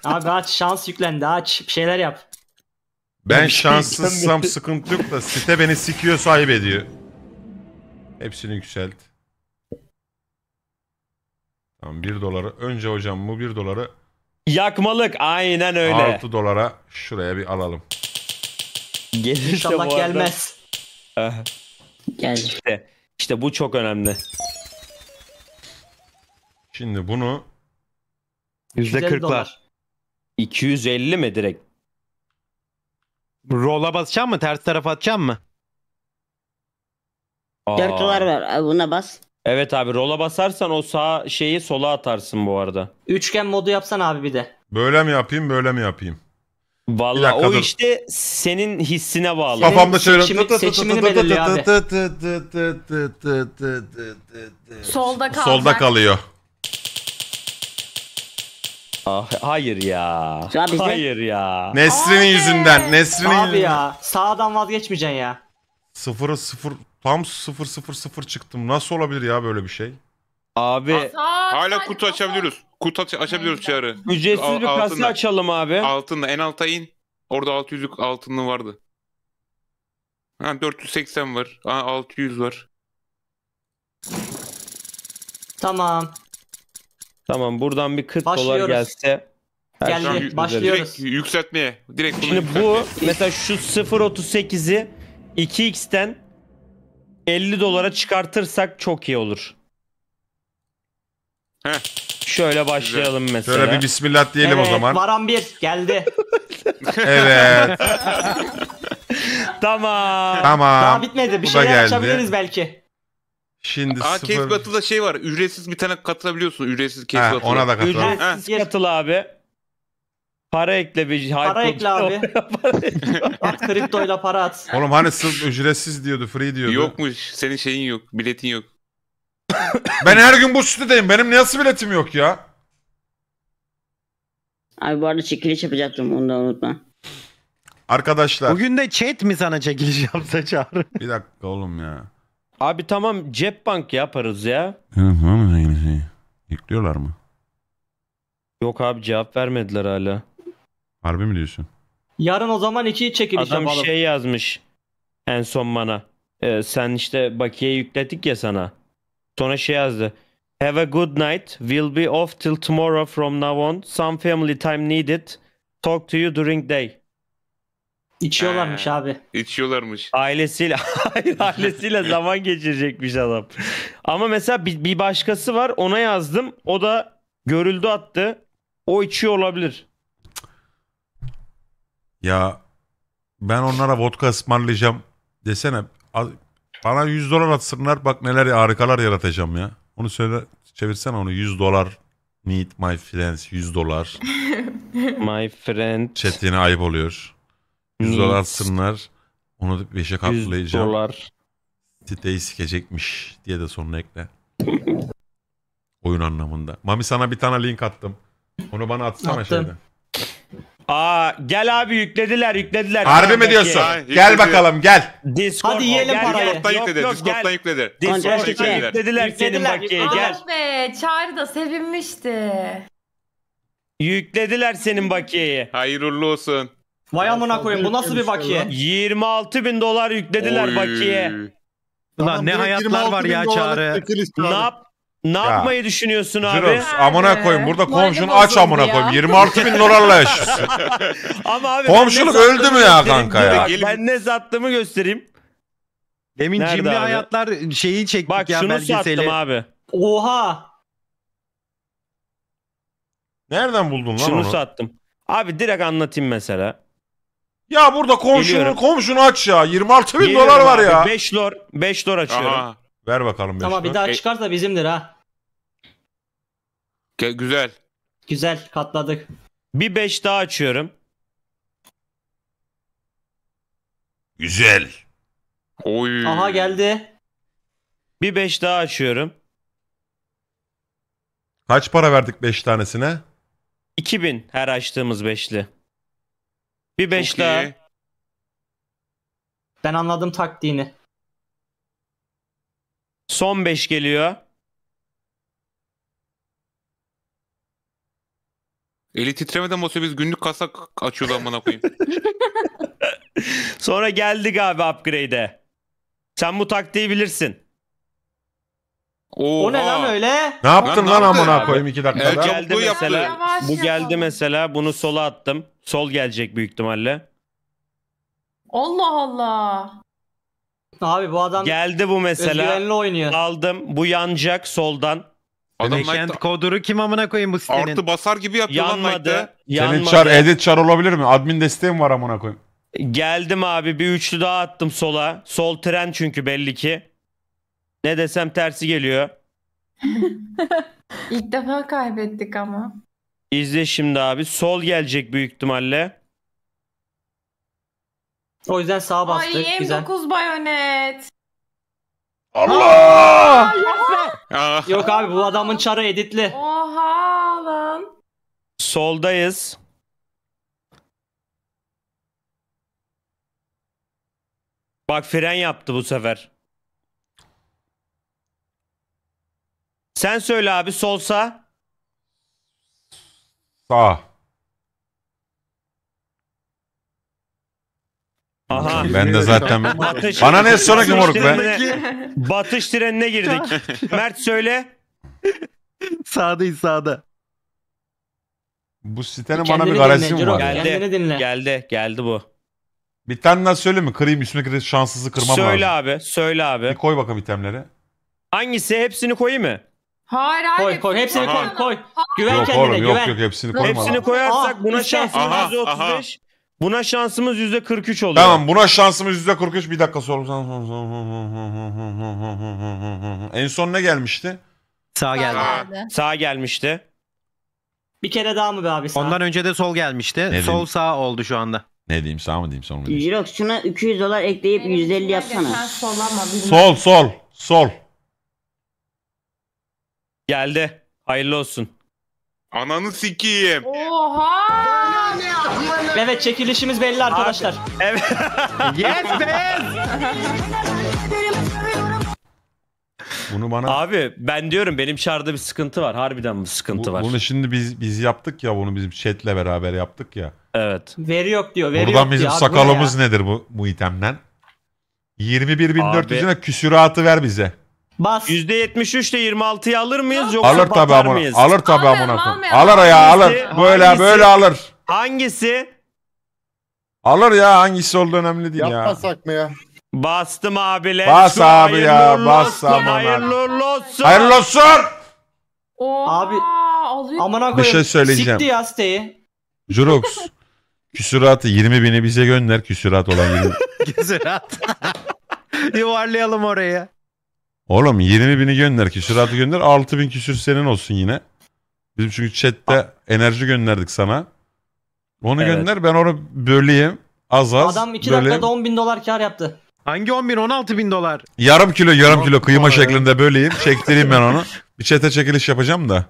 Abi aç şans yüklendi aç bir şeyler yap. Ben şey şanssızsam
sıkıntı yok da site
beni sikiyor sahip ediyor.
Hepsini yükselt. Tamam 1 doları. Önce hocam bu 1 doları Yakmalık aynen öyle. 6 dolara şuraya
bir alalım. Gelirse İnşallah bu arada... gelmez. Gel. İşte, işte bu çok önemli. Şimdi bunu %40'lar. 250 mi direkt?
Rola basacağım mı? Ters tarafa atacağım mı?
Aa. 4 dolar var. Buna bas. Evet abi rola basarsan o sağ şeyi sola atarsın bu arada. Üçgen modu yapsan abi bir de. Böyle mi yapayım böyle mi yapayım? Valla o dur. işte senin hissine bağlı. Kafamda şöyle seçimi, seçimini belirliyor abi. Solda kalacak. Solda kalıyor. Ah, hayır ya. Ya Hayır ya. Nesrin'in yüzünden. Nesrin'in Abi ya
sağdan vazgeçmeyeceksin ya. Sıfırı sıfır. Tam sıfır sıfır sıfır çıktım. Nasıl olabilir ya böyle bir şey?
Abi Hala kutu açabiliyoruz. Kut aç açabiliyoruz çağrı. Ücretsiz bir kasa açalım abi. Altında en alta in. Orada 600'lük altınlı vardı. Ha 480 var. Ha 600
var. Tamam. Tamam buradan bir 40 dolar Başlıyoruz. gelse. her şey Başlıyoruz. Direkt
yükseltmeye. Direkt bunu Şimdi bu
mesela şu 0.38'i 2x'ten 50 dolara çıkartırsak çok iyi olur. Heh. Şöyle başlayalım mesela. Şöyle bir bismillah diyelim evet, o zaman. Varan bir geldi. evet. tamam. Tamam. Daha bitmedi. Bir Bu şeyler geldi. açabiliriz belki.
Şimdi Aa, sıfır... Case Battle'da şey var. Ücretsiz bir tane katılabiliyorsun. Ücretsiz Case Battle'da. Ona da katılalım.
Ücretsiz ha. katıl abi. Para ekle bir hype. Para ekle abi. at kriptoyla para at.
Oğlum hani sırf ücretsiz diyordu, free diyordu. Yokmuş. Senin şeyin yok, biletin yok ben her gün
bu sitedeyim. Benim ne nasıl biletim yok ya? Abi bu arada çekiliş yapacaktım onu da unutma. Arkadaşlar.
Bugün de chat mi sana çekiliş yapsa çağır? Bir dakika oğlum ya.
Abi tamam cep bank yaparız ya.
Tamam aynı şey. Yüklüyorlar mı?
Yok abi cevap vermediler hala. Harbi mi diyorsun? Yarın o zaman iki çekiliş Adam yapalım. şey yazmış en son bana. Ee, sen işte bakiye yükledik ya sana. Sonra şey yazdı. Have a good night. We'll be off till tomorrow from now on. Some family time needed. Talk to you during day. İçiyorlarmış abi.
İçiyorlarmış.
Ailesiyle ailesiyle zaman geçirecekmiş adam. Ama mesela bir, bir başkası var ona yazdım. O da görüldü attı. O içiyor olabilir.
Ya ben onlara vodka ısmarlayacağım desene. Bana 100 dolar atsınlar bak neler harikalar yaratacağım ya. Onu söyle çevirsen onu 100 dolar need my friends 100 dolar. my friend. Chat'ine ayıp oluyor. 100 Needs. dolar atsınlar. Onu beşe katlayacağım. 100 dolar. Siteyi sikecekmiş diye de sonuna ekle. Oyun anlamında. Mami sana bir tane link attım. Onu bana atsana Attım. şeyden.
Aa gel abi yüklediler yüklediler. Harbi mi diyorsun? Ha, gel bakalım gel. Discord. Hadi yiyelim gel, parayı. Discord'dan yükledi. Discord'dan yükledi. Discord'dan yüklediler. senin bakiyeyi
gel.
Ah be çağrı da sevinmişti.
Yüklediler senin bakiyeyi. Hayırlı olsun. Vay amına koyayım bu nasıl bir bakiye? 26 bin dolar yüklediler bakiye. Ulan ne hayatlar var ya Çağrı. Ne yap ne Ya. yapmayı düşünüyorsun abi? Jirox amına koyun burada komşun aç amına ya. 26 bin dolarla yaşıyorsun. Ama abi Komşuluk öldü mü ya göstereyim, kanka ya? Ben ne sattığımı göstereyim. Demin Nerede Cimri abi? Hayatlar şeyi çektik Bak ya şunu sattım belgeseli. abi. Oha. Nereden buldun lan Şunu onu? sattım. Abi direkt anlatayım mesela. Ya burada komşunu, komşunu aç ya 26 bin dolar var ya. 5 lor, 5 lor açıyorum. Aha. Ver bakalım 5 Ama bir daha e- çıkarsa bizimdir ha güzel. Güzel katladık. Bir 5 daha açıyorum. Güzel. Oy. Aha geldi. Bir 5 daha açıyorum. Kaç para verdik 5 tanesine? 2000 her açtığımız beşli. Bir 5 daha. Ben anladım taktiğini. Son 5 geliyor.
Eli titremeden basıyor biz günlük kasa açıyordu amına koyayım.
Sonra geldik abi upgrade'e. Sen bu taktiği bilirsin. Oha. O ne lan öyle? Ne yaptın lan, lan amına koyayım 2 dakikada? Evet, geldi mesela. bu geldi mesela. Bunu sola attım. Sol gelecek büyük ihtimalle.
Allah Allah. Abi bu adam geldi
bu mesela. oynuyor. Aldım. Bu yanacak soldan. Adam Backend Nike'da koduru kim amına koyayım bu sitenin? artı basar gibi yapıyor lan Yanmadı. Senin Yanmadı. çar, edit
çar olabilir mi? Admin desteğim var amına
koyayım. Geldim abi bir üçlü daha attım sola. Sol tren çünkü belli ki. Ne desem tersi geliyor.
İlk defa kaybettik ama.
İzle şimdi abi. Sol gelecek büyük ihtimalle. O yüzden sağ bastık. Ay güzel.
M9 bayonet.
Allah! Ah! ah. Yok abi bu adamın çarı editli.
Oha lan.
Soldayız. Bak fren yaptı bu sefer. Sen söyle abi solsa. Sağ. Aha. Ben de zaten... Batış, Bana ne sonraki moruk be? trenine- batış trenine girdik. Mert söyle. Sağdayız sağda. Bu sitenin bana bir garajım var. Geldi. Kendini dinle. Geldi. Geldi bu.
Bir tane daha söyle mi? Kırayım üstüme şanssızı kırmam söyle
lazım. abi. Söyle abi. Bir koy bakalım itemleri. Hangisi? Hepsini koyayım mı?
Hayır hayır. Koy koy hepsini koy koy. Güven yok kendine oğlum yok güven. yok hepsini
koyma. Hepsini koyarsak Aa, ah, buna işte. şansımız Aha, %35. Buna şansımız yüzde %43 oluyor. Tamam buna
şansımız yüzde %43 bir dakika sorum.
En son ne gelmişti? Sağ geldi. geldi. Sağ gelmişti. Bir kere daha mı be abi sağ? Ondan önce de sol gelmişti. Ne sol diyeyim?
sağ oldu şu anda. Ne diyeyim
sağ mı diyeyim sol mu
diyeyim? Jirok şuna 200 dolar ekleyip 150 yapsana.
sol sol sol. Geldi. Hayırlı olsun. Ananı sikiyim.
Oha! Evet
çekilişimiz belli
arkadaşlar. Evet. yes be.
Bunu bana Abi ben diyorum benim şarda bir sıkıntı var. Harbiden bir sıkıntı bu, var. bunu
şimdi biz biz yaptık ya bunu bizim chatle beraber yaptık ya.
Evet. Veri yok diyor. Veri Buradan yok bizim diyor. Abi bu sakalımız
ya? nedir bu bu itemden? 21.400'üne küsüratı ver bize.
Bas. %73 ile 26'yı alır mıyız yoksa alır tabii batar amına. mıyız? Alır tabii Almayalım, amına. koyayım. Alır ya alır. Hangisi- Böyle hangisi- böyle alır. Hangisi?
Alır ya hangisi oldu önemli değil ya.
Yapmasak mı ya? Bastım abiler. Bas Şu abi ya,
uğurlu bas olsun, Hayırlı uğurlu olsun. Hayırlı olsun.
Abi, aman Amına koyayım. şey söyleyeceğim. Sikti ya siteyi.
Jurox. Küsuratı 20 bini bize gönder küsurat olan
20. Güzel Yuvarlayalım oraya.
Oğlum 20 bini gönder küsuratı gönder 6 bin küsür senin olsun yine. Bizim çünkü chatte enerji gönderdik sana. Onu Evet. gönder ben onu böleyim. Az az. Adam 2 dakikada
10 bin dolar kar yaptı. Hangi 10 bin? 16 bin dolar.
Yarım kilo yarım kilo kıyma şeklinde böleyim. Çektireyim ben onu. Bir çete çekiliş yapacağım da.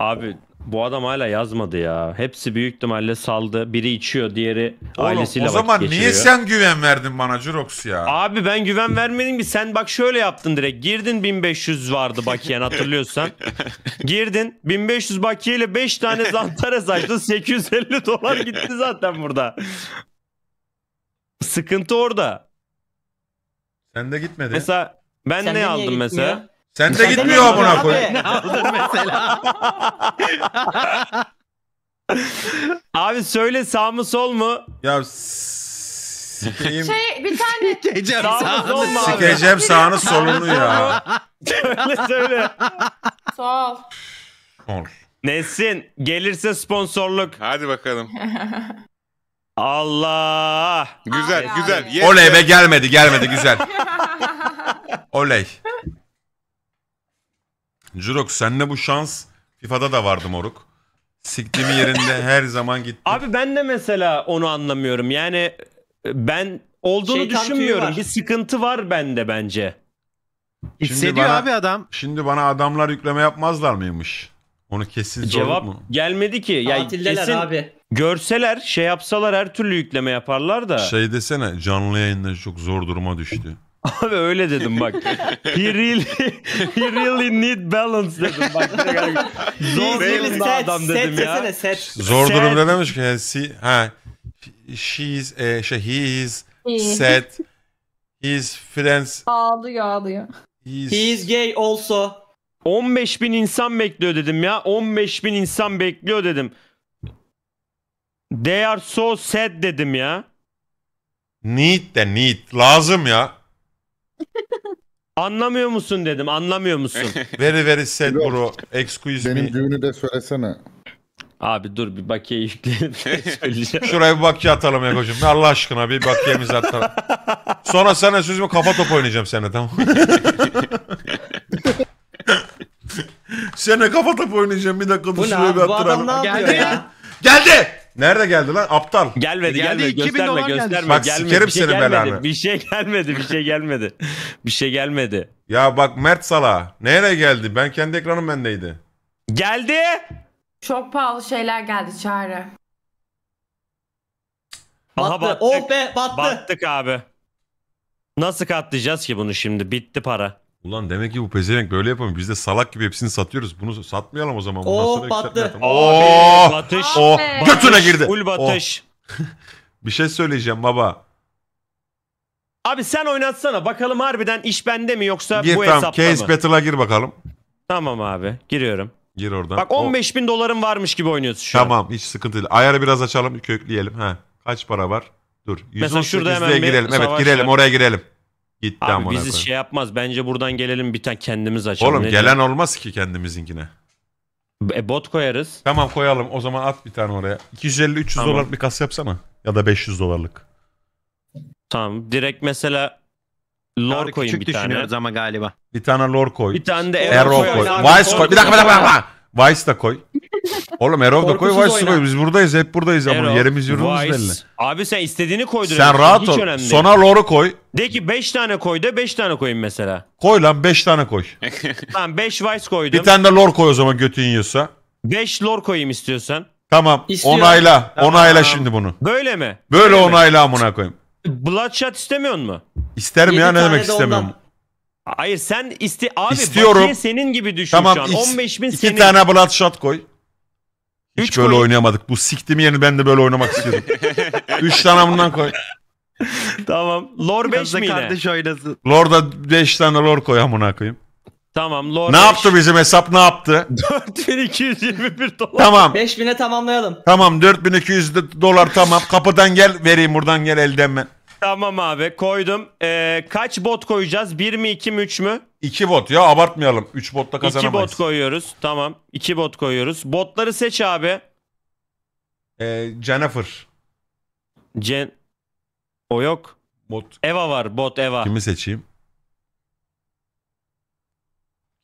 Abi bu adam hala yazmadı ya. Hepsi büyük ihtimalle saldı. Biri içiyor, diğeri Oğlum, ailesiyle o zaman niye sen güven verdin bana Jurox ya? Abi ben güven vermedim ki sen bak şöyle yaptın direkt. Girdin 1500 vardı bakiyen hatırlıyorsan. Girdin 1500 bakiyeyle 5 tane zantara saçtın. 850 dolar gitti zaten burada. Sıkıntı orada. Sen de gitmedin. Mesela ben Sen ne niye aldım gitmiyor? mesela? Sen de gitmiyor amına koy. Ne alır mesela? Abi söyle sağ mı sol mu? Ya sikeyim.
Şey bir tane Gecem Sağ mı sağını sol mu abi? Sikeceğim sağını solunu ya. Söyle söyle. sol.
Sol. Nesin gelirse sponsorluk. Hadi bakalım. Allah. Güzel Abi, güzel. abi. Yes, Oley be gelmedi gelmedi
güzel. Oley. Jurok senle bu şans FIFA'da
da vardı moruk. Siktiğimi yerinde her zaman gitti. Abi ben de mesela onu anlamıyorum. Yani e, ben olduğunu Şeytan düşünmüyorum. Bir sıkıntı var bende bence. Hissediyor bana- abi adam. Şimdi bana adamlar yükleme yapmazlar mıymış? Onu kesin e, sorduk Cevap mu? gelmedi ki. Ya kesin abi. görseler, şey yapsalar her türlü yükleme yaparlar da. Şey desene canlı yayında çok zor duruma düştü. Abi öyle dedim bak. He really, he really need balance dedim bak. Zor durumda adam dedim set ya. Desene, set. Zor
set. durumda demiş ki. Yani, she, ha,
she's, e, şey, he is sad. His friends.
Ağlıyor
ağlıyor.
He's... He is gay also. 15 bin insan bekliyor dedim ya. 15 bin insan bekliyor dedim. They are so sad dedim ya. Need de need. Lazım ya. Anlamıyor musun dedim. Anlamıyor musun?
Veri veri sad bro. Excuse Benim me. düğünü de söylesene. Abi dur bir bakiye yükleyelim. Şuraya bir bakiye atalım
ya Ego'cum. Allah aşkına bir bakiyemizi atalım. Sonra sana sözümü kafa top oynayacağım seninle tamam Seninle kafa top oynayacağım. Bir dakika dur Bu ne şuraya Bu attıralım. adam ne Geldi. ya?
Geldi. Nerede geldi lan? Aptal. Gelmedi, geldi, gelmedi. 2000 Gösterme, gösterme. Geldi. Bak gelmedi. sikerim bir şey senin gelmedi. belanı. Bir şey gelmedi, bir şey gelmedi. bir şey
gelmedi. Ya bak Mert Sala. Nereye geldi? Ben kendi ekranım bendeydi.
Geldi. Çok pahalı şeyler geldi çağrı.
Battı. Aha battık. Oh be battı. Battık abi. Nasıl katlayacağız ki bunu şimdi?
Bitti para. Ulan demek ki bu pezevenk böyle yapamıyor. Biz de salak gibi hepsini satıyoruz. Bunu satmayalım o zaman. Bundan Oo, oh, sonra battı. yükseltmeyelim. Oo, batış. Oo, Aferin. götüne girdi. Full batış. Oh! Bir şey söyleyeceğim baba.
Abi sen oynatsana bakalım harbiden iş bende mi yoksa Gir bu tam hesapta case mı?
battle'a gir bakalım. Tamam abi giriyorum. Gir oradan. Bak 15 bin dolarım varmış gibi oynuyorsun şu an. Tamam hiç sıkıntı değil. Ayarı biraz açalım kökleyelim. Ha. Kaç para var? Dur. 118 Mesela şurada hemen girelim. Evet girelim var. oraya girelim. Gitti Abi amına bizi koyayım.
şey yapmaz. Bence buradan gelelim bir tane kendimiz açalım. Oğlum Ne gelen diyorsun?
olmaz ki kendimizinkine.
E, bot koyarız. Tamam koyalım o zaman at bir tane oraya. 250-300 Tamam. dolarlık
bir kas yapsana. Ya da 500 dolarlık.
Tamam. Direkt mesela Lor Doğru, koyun küçük bir tane. düşünüyoruz ama galiba.
Bir tane Lor koy. Bir tane de Error Error koy. koy. Vice koy. Bir dakika bir dakika bir dakika. Vice da koy. Oğlum Erol da koy Korkusuz Vice koy. Biz buradayız. Hep buradayız. ya. Yerimiz yurdumuz Vice. belli.
Abi sen istediğini koydur. Sen rahat ol. önemli Sona lore'u koy. De ki 5 tane koy da 5 tane koyayım mesela. Koy lan 5 tane koy. Tamam 5 Vice koydum. Bir tane de lore koy o zaman götün yiyorsa. 5 lore koyayım istiyorsan. Tamam. İstiyorum. Onayla. Tamam. Onayla şimdi bunu. Böyle mi? Böyle Evet. onayla amına koyayım. Bloodshot istemiyorsun mu? İsterim ya ne demek de istemiyorum. ondan. Hayır sen iste abi İstiyorum. senin gibi düşün Tamam, şu an. 15 bin iki senin. tane bloodshot
koy. Hiç böyle koyun. oynayamadık. Bu siktimi yerine ben de böyle oynamak istiyordum.
Üç tane bundan koy. Tamam. Lore 5 mi yine? kardeş oynasın.
Lord'a 5 tane lor koy amına koyayım.
Tamam Lore ne 5. yaptı
bizim hesap ne yaptı? 4221 dolar. Tamam 5000'e tamamlayalım. tamam 4200 dolar tamam. Kapıdan gel
vereyim buradan gel elden ben. Tamam abi koydum. Ee, kaç bot koyacağız? 1 mi 2 mi 3 mü? 2 bot ya abartmayalım. 3 botta 2 kazanamayız. bot koyuyoruz. Tamam. 2 bot koyuyoruz. Botları seç abi. Ee, Jennifer. Jen O yok. Bot. Eva var. Bot Eva. Kimi
seçeyim?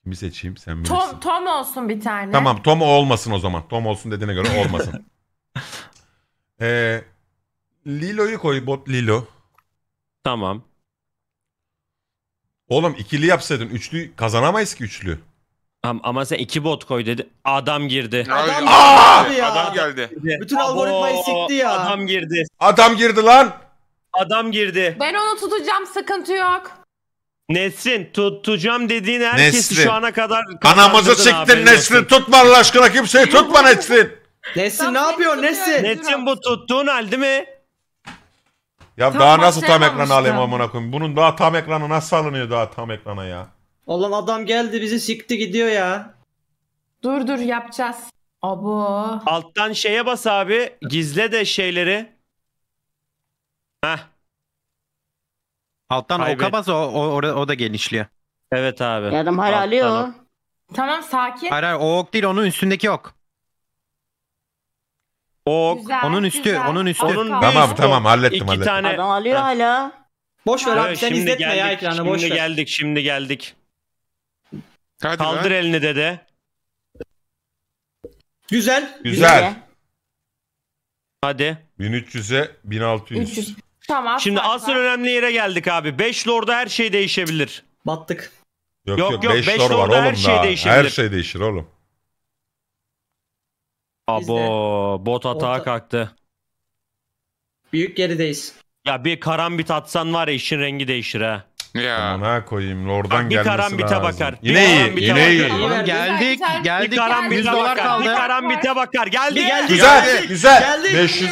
Kimi
seçeyim sen bilirsin.
Tom, Tom olsun bir tane. Tamam
Tom
o olmasın o zaman. Tom olsun dediğine göre olmasın. ee, Lilo'yu koy bot Lilo. Tamam. Oğlum
ikili yapsaydın üçlü kazanamayız ki üçlü. Ama sen iki bot koy dedi. Adam girdi. Adam Aa! geldi ya. Adam geldi. Bütün Abo, algoritmayı sikti ya. Adam girdi. Adam girdi lan. Adam girdi.
Ben onu tutacağım sıkıntı yok.
Nesrin tutacağım dediğin herkesi şu ana kadar... Anamızı kazandırdın siktin haberin Nesrin. Tutma Allah aşkına kimseyi tutma Nesrin. Nesrin ne yapıyor Nesrin? Nesrin bu tuttuğun hal mi?
Ya Tam daha nasıl tam başlayamamıştım. alayım amına koyayım? Bunun daha tam ekranı nasıl alınıyor daha tam
ekrana ya? Olan adam geldi bizi sikti gidiyor ya.
Dur dur yapacağız. Abo.
Alttan şeye bas abi. Gizle de şeyleri. Heh.
Alttan Kaybet. oka bas o, o, o, o da genişliyor. Evet abi. adam haralıyor.
Alttan Tamam sakin. Hayır
hayır o ok değil onun üstündeki
ok. O Güzel, onun üstü, güzel. onun üstü. Onun Tamam, üstü tamam o. tamam hallettim İki hallettim. tane. Adam
alıyor Ha. hala. Boş ver ee, abi sen şimdi izletme ya geldik, ekranı boş şimdi geldik,
şimdi geldik. Hadi Kaldır lan. elini dede. Güzel. Güzel. Hadi. 1300'e 1600. 300.
Tamam. Şimdi fark
asıl önemli yere geldik abi. 5 lorda her şey değişebilir. Battık.
Yok Yok, beş 5 lor var lorda her şey daha. değişebilir. Her şey
değişir oğlum. Abo bot atağa Orta... kalktı. Büyük gerideyiz. Ya bir karambit atsan var ya işin rengi değişir ha. Ya. Ne? koyayım lordan gelmesi lazım. Bir karambite bakar. Yine iyi. Yine iyi. Oğlum geldik. Geldik. Bir karambite bakar. Kaldı. Bir karambite bakar. Geldi. Geldi. Güzel. Güzel. 500 200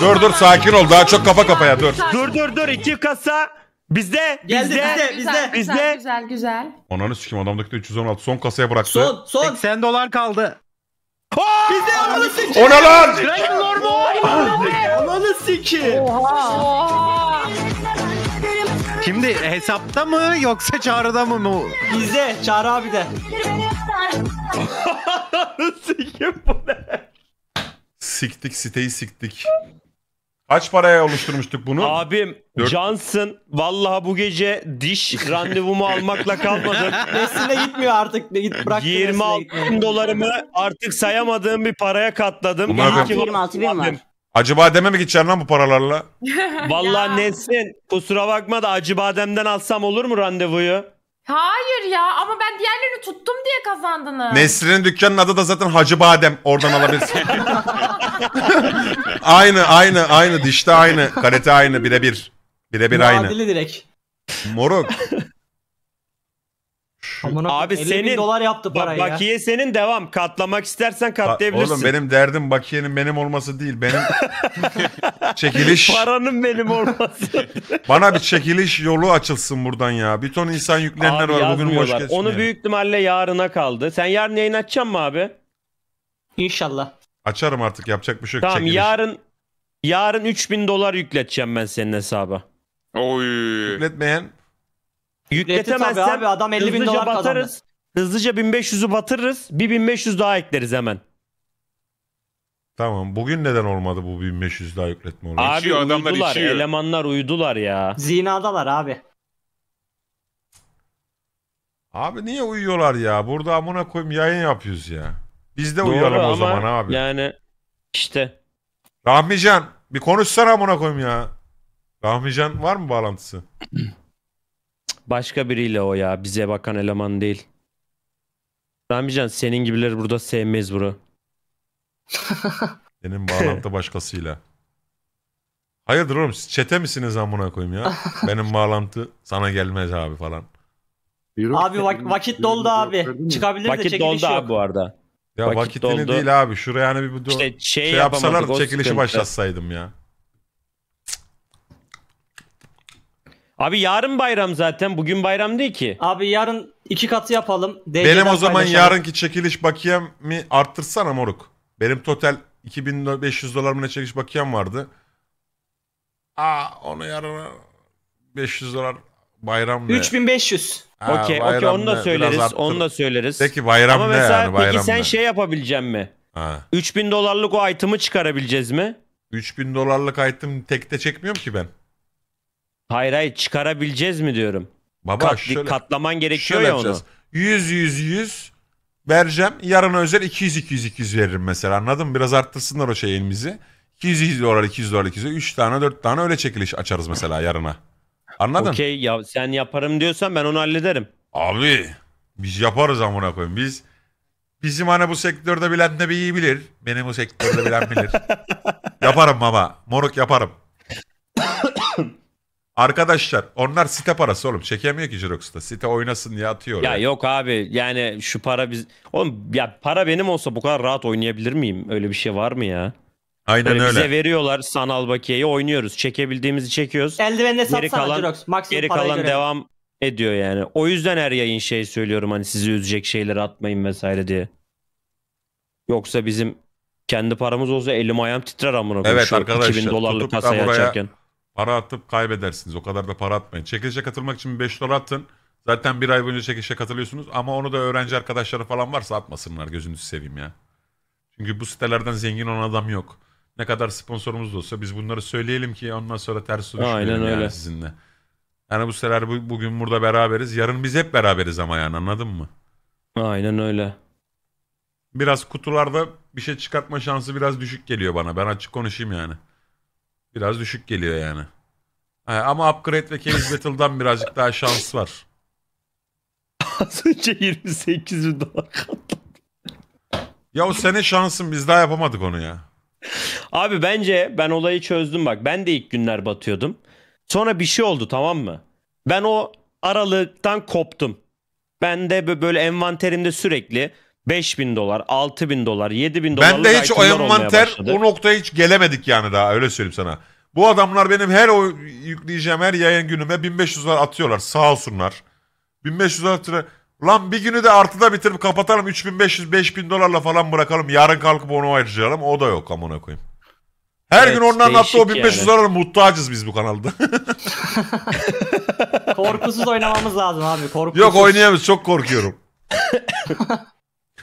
Dur dur sakin ol. Daha çok kafa kafaya dur. Dur dur dur. iki kasa. Bizde,
Geldi, bizde, bizde, bizde, bizde. Güzel,
güzel, güzel.
Ananı sikim adamdaki de 316 son kasaya bıraktı. Son, son. 80
dolar kaldı.
Bize ananı siki. O lan? Dragon Lord
Ananı siki.
Şimdi hesapta mı yoksa çağrıda mı mı? Bize Çağrı abi de.
Ananı siki bu ne? Siktik siteyi siktik. Kaç paraya oluşturmuştuk bunu? Abim Dört. Johnson vallahi bu gece diş randevumu almakla kalmadı. Nesine gitmiyor artık. git bırak. 26 bin dolarımı artık sayamadığım bir paraya katladım. Bunlar ben- 26 bin var.
Acı bademe mi
gideceksin lan bu paralarla? Vallahi Nesin kusura bakma da Acı Badem'den alsam olur mu randevuyu?
Hayır ya ama ben diğerlerini tuttum diye kazandınız. Nesrin'in
dükkanının adı da zaten Hacı Badem. Oradan alabilirsin. aynı aynı aynı dişte aynı. Kalite aynı birebir. Birebir aynı. Adili direkt. Moruk
Amına Abi senin- dolar yaptı Ba- parayı ya. bakiye senin devam. Katlamak istersen katlayabilirsin. Oğlum benim
derdim bakiyenin benim olması değil. Benim
çekiliş. Paranın benim olması.
Bana bir çekiliş yolu açılsın buradan ya. Bir ton insan yüklenenler var. Bugün boş yazmıyorlar. Onu yani. büyük
ihtimalle yarına kaldı. Sen yarın yayın açacaksın mı abi? İnşallah. Açarım artık yapacak bir şey yok. tamam Çekiliş. yarın yarın 3000 dolar yükleteceğim ben senin hesaba. Oy. Yükletmeyen Yükletemezsen tabii abi, adam 50 bin hızlıca dolar kazandı. Hızlıca 1500'ü batırırız. Bir 1500 daha ekleriz hemen.
Tamam bugün neden olmadı bu 1500 daha
yükletme olayı? Abi İçiyor, adamlar uydular. içiyor. Elemanlar uyudular ya. Zinadalar abi.
Abi niye uyuyorlar ya? Burada amına koyayım yayın yapıyoruz ya. Biz de uyuyalım o zaman abi. Yani işte. Rahmican bir konuşsana amına koyayım ya. Rahmican var mı bağlantısı?
Başka biriyle o ya. Bize bakan eleman değil. Ramican senin gibileri burada sevmez bro. Benim bağlantı başkasıyla.
Hayırdır oğlum çete misiniz amına koyayım ya? Benim bağlantı sana gelmez
abi falan. Abi vak- vakit doldu abi. Çıkabilir de Vakit doldu abi bu arada. Ya Vakit vakitini doldu. değil abi. Şuraya hani bir, bir şey, İşte şey, şey yapsalar çekilişi sıkıntı. başlatsaydım ya. Abi yarın bayram zaten. Bugün bayram değil ki. Abi yarın iki katı yapalım. DC'den Benim o zaman paylaşalım. yarınki
çekiliş bakiyem mi arttırsana moruk. Benim total 2500 dolar mı ne çekiliş bakiyem vardı. Aa onu yarın 500 dolar bayram
ne? 3500. Ha, Okey, okey onu da söyleriz. Onu da söyleriz. Peki bayram Ama ne mesela yani bayram peki sen ne? şey yapabilecek mi? Ha. 3000 dolarlık o item'ı çıkarabileceğiz mi? 3000 dolarlık item tekte çekmiyorum ki ben. Hayır hayır çıkarabileceğiz mi diyorum. Baba Kat, şöyle, katlaman gerekiyor şöyle ya yapacağız. onu. 100 100 100 vereceğim. Yarın
özel 200 200 200 veririm mesela. Anladın mı? Biraz arttırsınlar o şey elimizi. 200 200 dolar 200 dolar 200 3 tane 4 tane öyle çekiliş açarız mesela yarına.
Anladın? Okey ya sen yaparım diyorsan ben onu hallederim. Abi biz yaparız amına koyayım. Biz bizim
hani bu sektörde bilen de bir iyi bilir. Benim bu sektörde bilen bilir. yaparım baba. Moruk yaparım. Arkadaşlar onlar site parası oğlum. Çekemiyor ki Jirox'ta. Site oynasın diye atıyor. Ya yani.
yok abi yani şu para biz... Oğlum ya para benim olsa bu kadar rahat oynayabilir miyim? Öyle bir şey var mı ya? Aynen Böyle öyle. Bize veriyorlar sanal bakiyeyi oynuyoruz. Çekebildiğimizi çekiyoruz. Eldivenle satsana geri kalan, Jirox. Maksimum geri kalan göre. devam ediyor yani. O yüzden her yayın şey söylüyorum hani sizi üzecek şeyleri atmayın vesaire diye. Yoksa bizim kendi paramız olsa elim ayağım titrer amına koyayım. Evet Şu arkadaşlar. 2000 dolarlık kasayı buraya...
Para atıp kaybedersiniz. O kadar da para atmayın. Çekilişe katılmak için 5 dolar attın. Zaten bir ay boyunca çekilişe katılıyorsunuz. Ama onu da öğrenci arkadaşları falan varsa atmasınlar. Gözünüzü seveyim ya. Çünkü bu sitelerden zengin olan adam yok. Ne kadar sponsorumuz da olsa biz bunları söyleyelim ki ondan sonra ters düşmeyelim yani öyle. sizinle. Yani bu siteler bu, bugün burada beraberiz. Yarın biz hep beraberiz ama yani anladın mı? Aynen öyle. Biraz kutularda bir şey çıkartma şansı biraz düşük geliyor bana. Ben açık konuşayım yani. Biraz düşük geliyor yani. ama upgrade ve case battle'dan birazcık daha şans var.
Az önce 28 bin dolar kaldı. Ya o sene şansın biz daha yapamadık onu ya. Abi bence ben olayı çözdüm bak. Ben de ilk günler batıyordum. Sonra bir şey oldu tamam mı? Ben o aralıktan koptum. Ben de böyle envanterimde sürekli 5 bin dolar, 6 bin dolar, 7 bin dolar. Ben de hiç o envanter
o noktaya hiç gelemedik yani daha öyle söyleyeyim sana. Bu adamlar benim her o yükleyeceğim her yayın günüme 1500 dolar atıyorlar sağ olsunlar. 1500 dolar Lan bir günü de artıda bitirip kapatalım 3500-5000 dolarla falan bırakalım. Yarın kalkıp onu ayıracağım. O da yok amına koyayım. Her evet, gün ondan attı o 1500 yani. dolara muhtacız biz bu kanalda.
korkusuz
oynamamız lazım abi. Korkusuz. Yok oynayamıyoruz çok korkuyorum.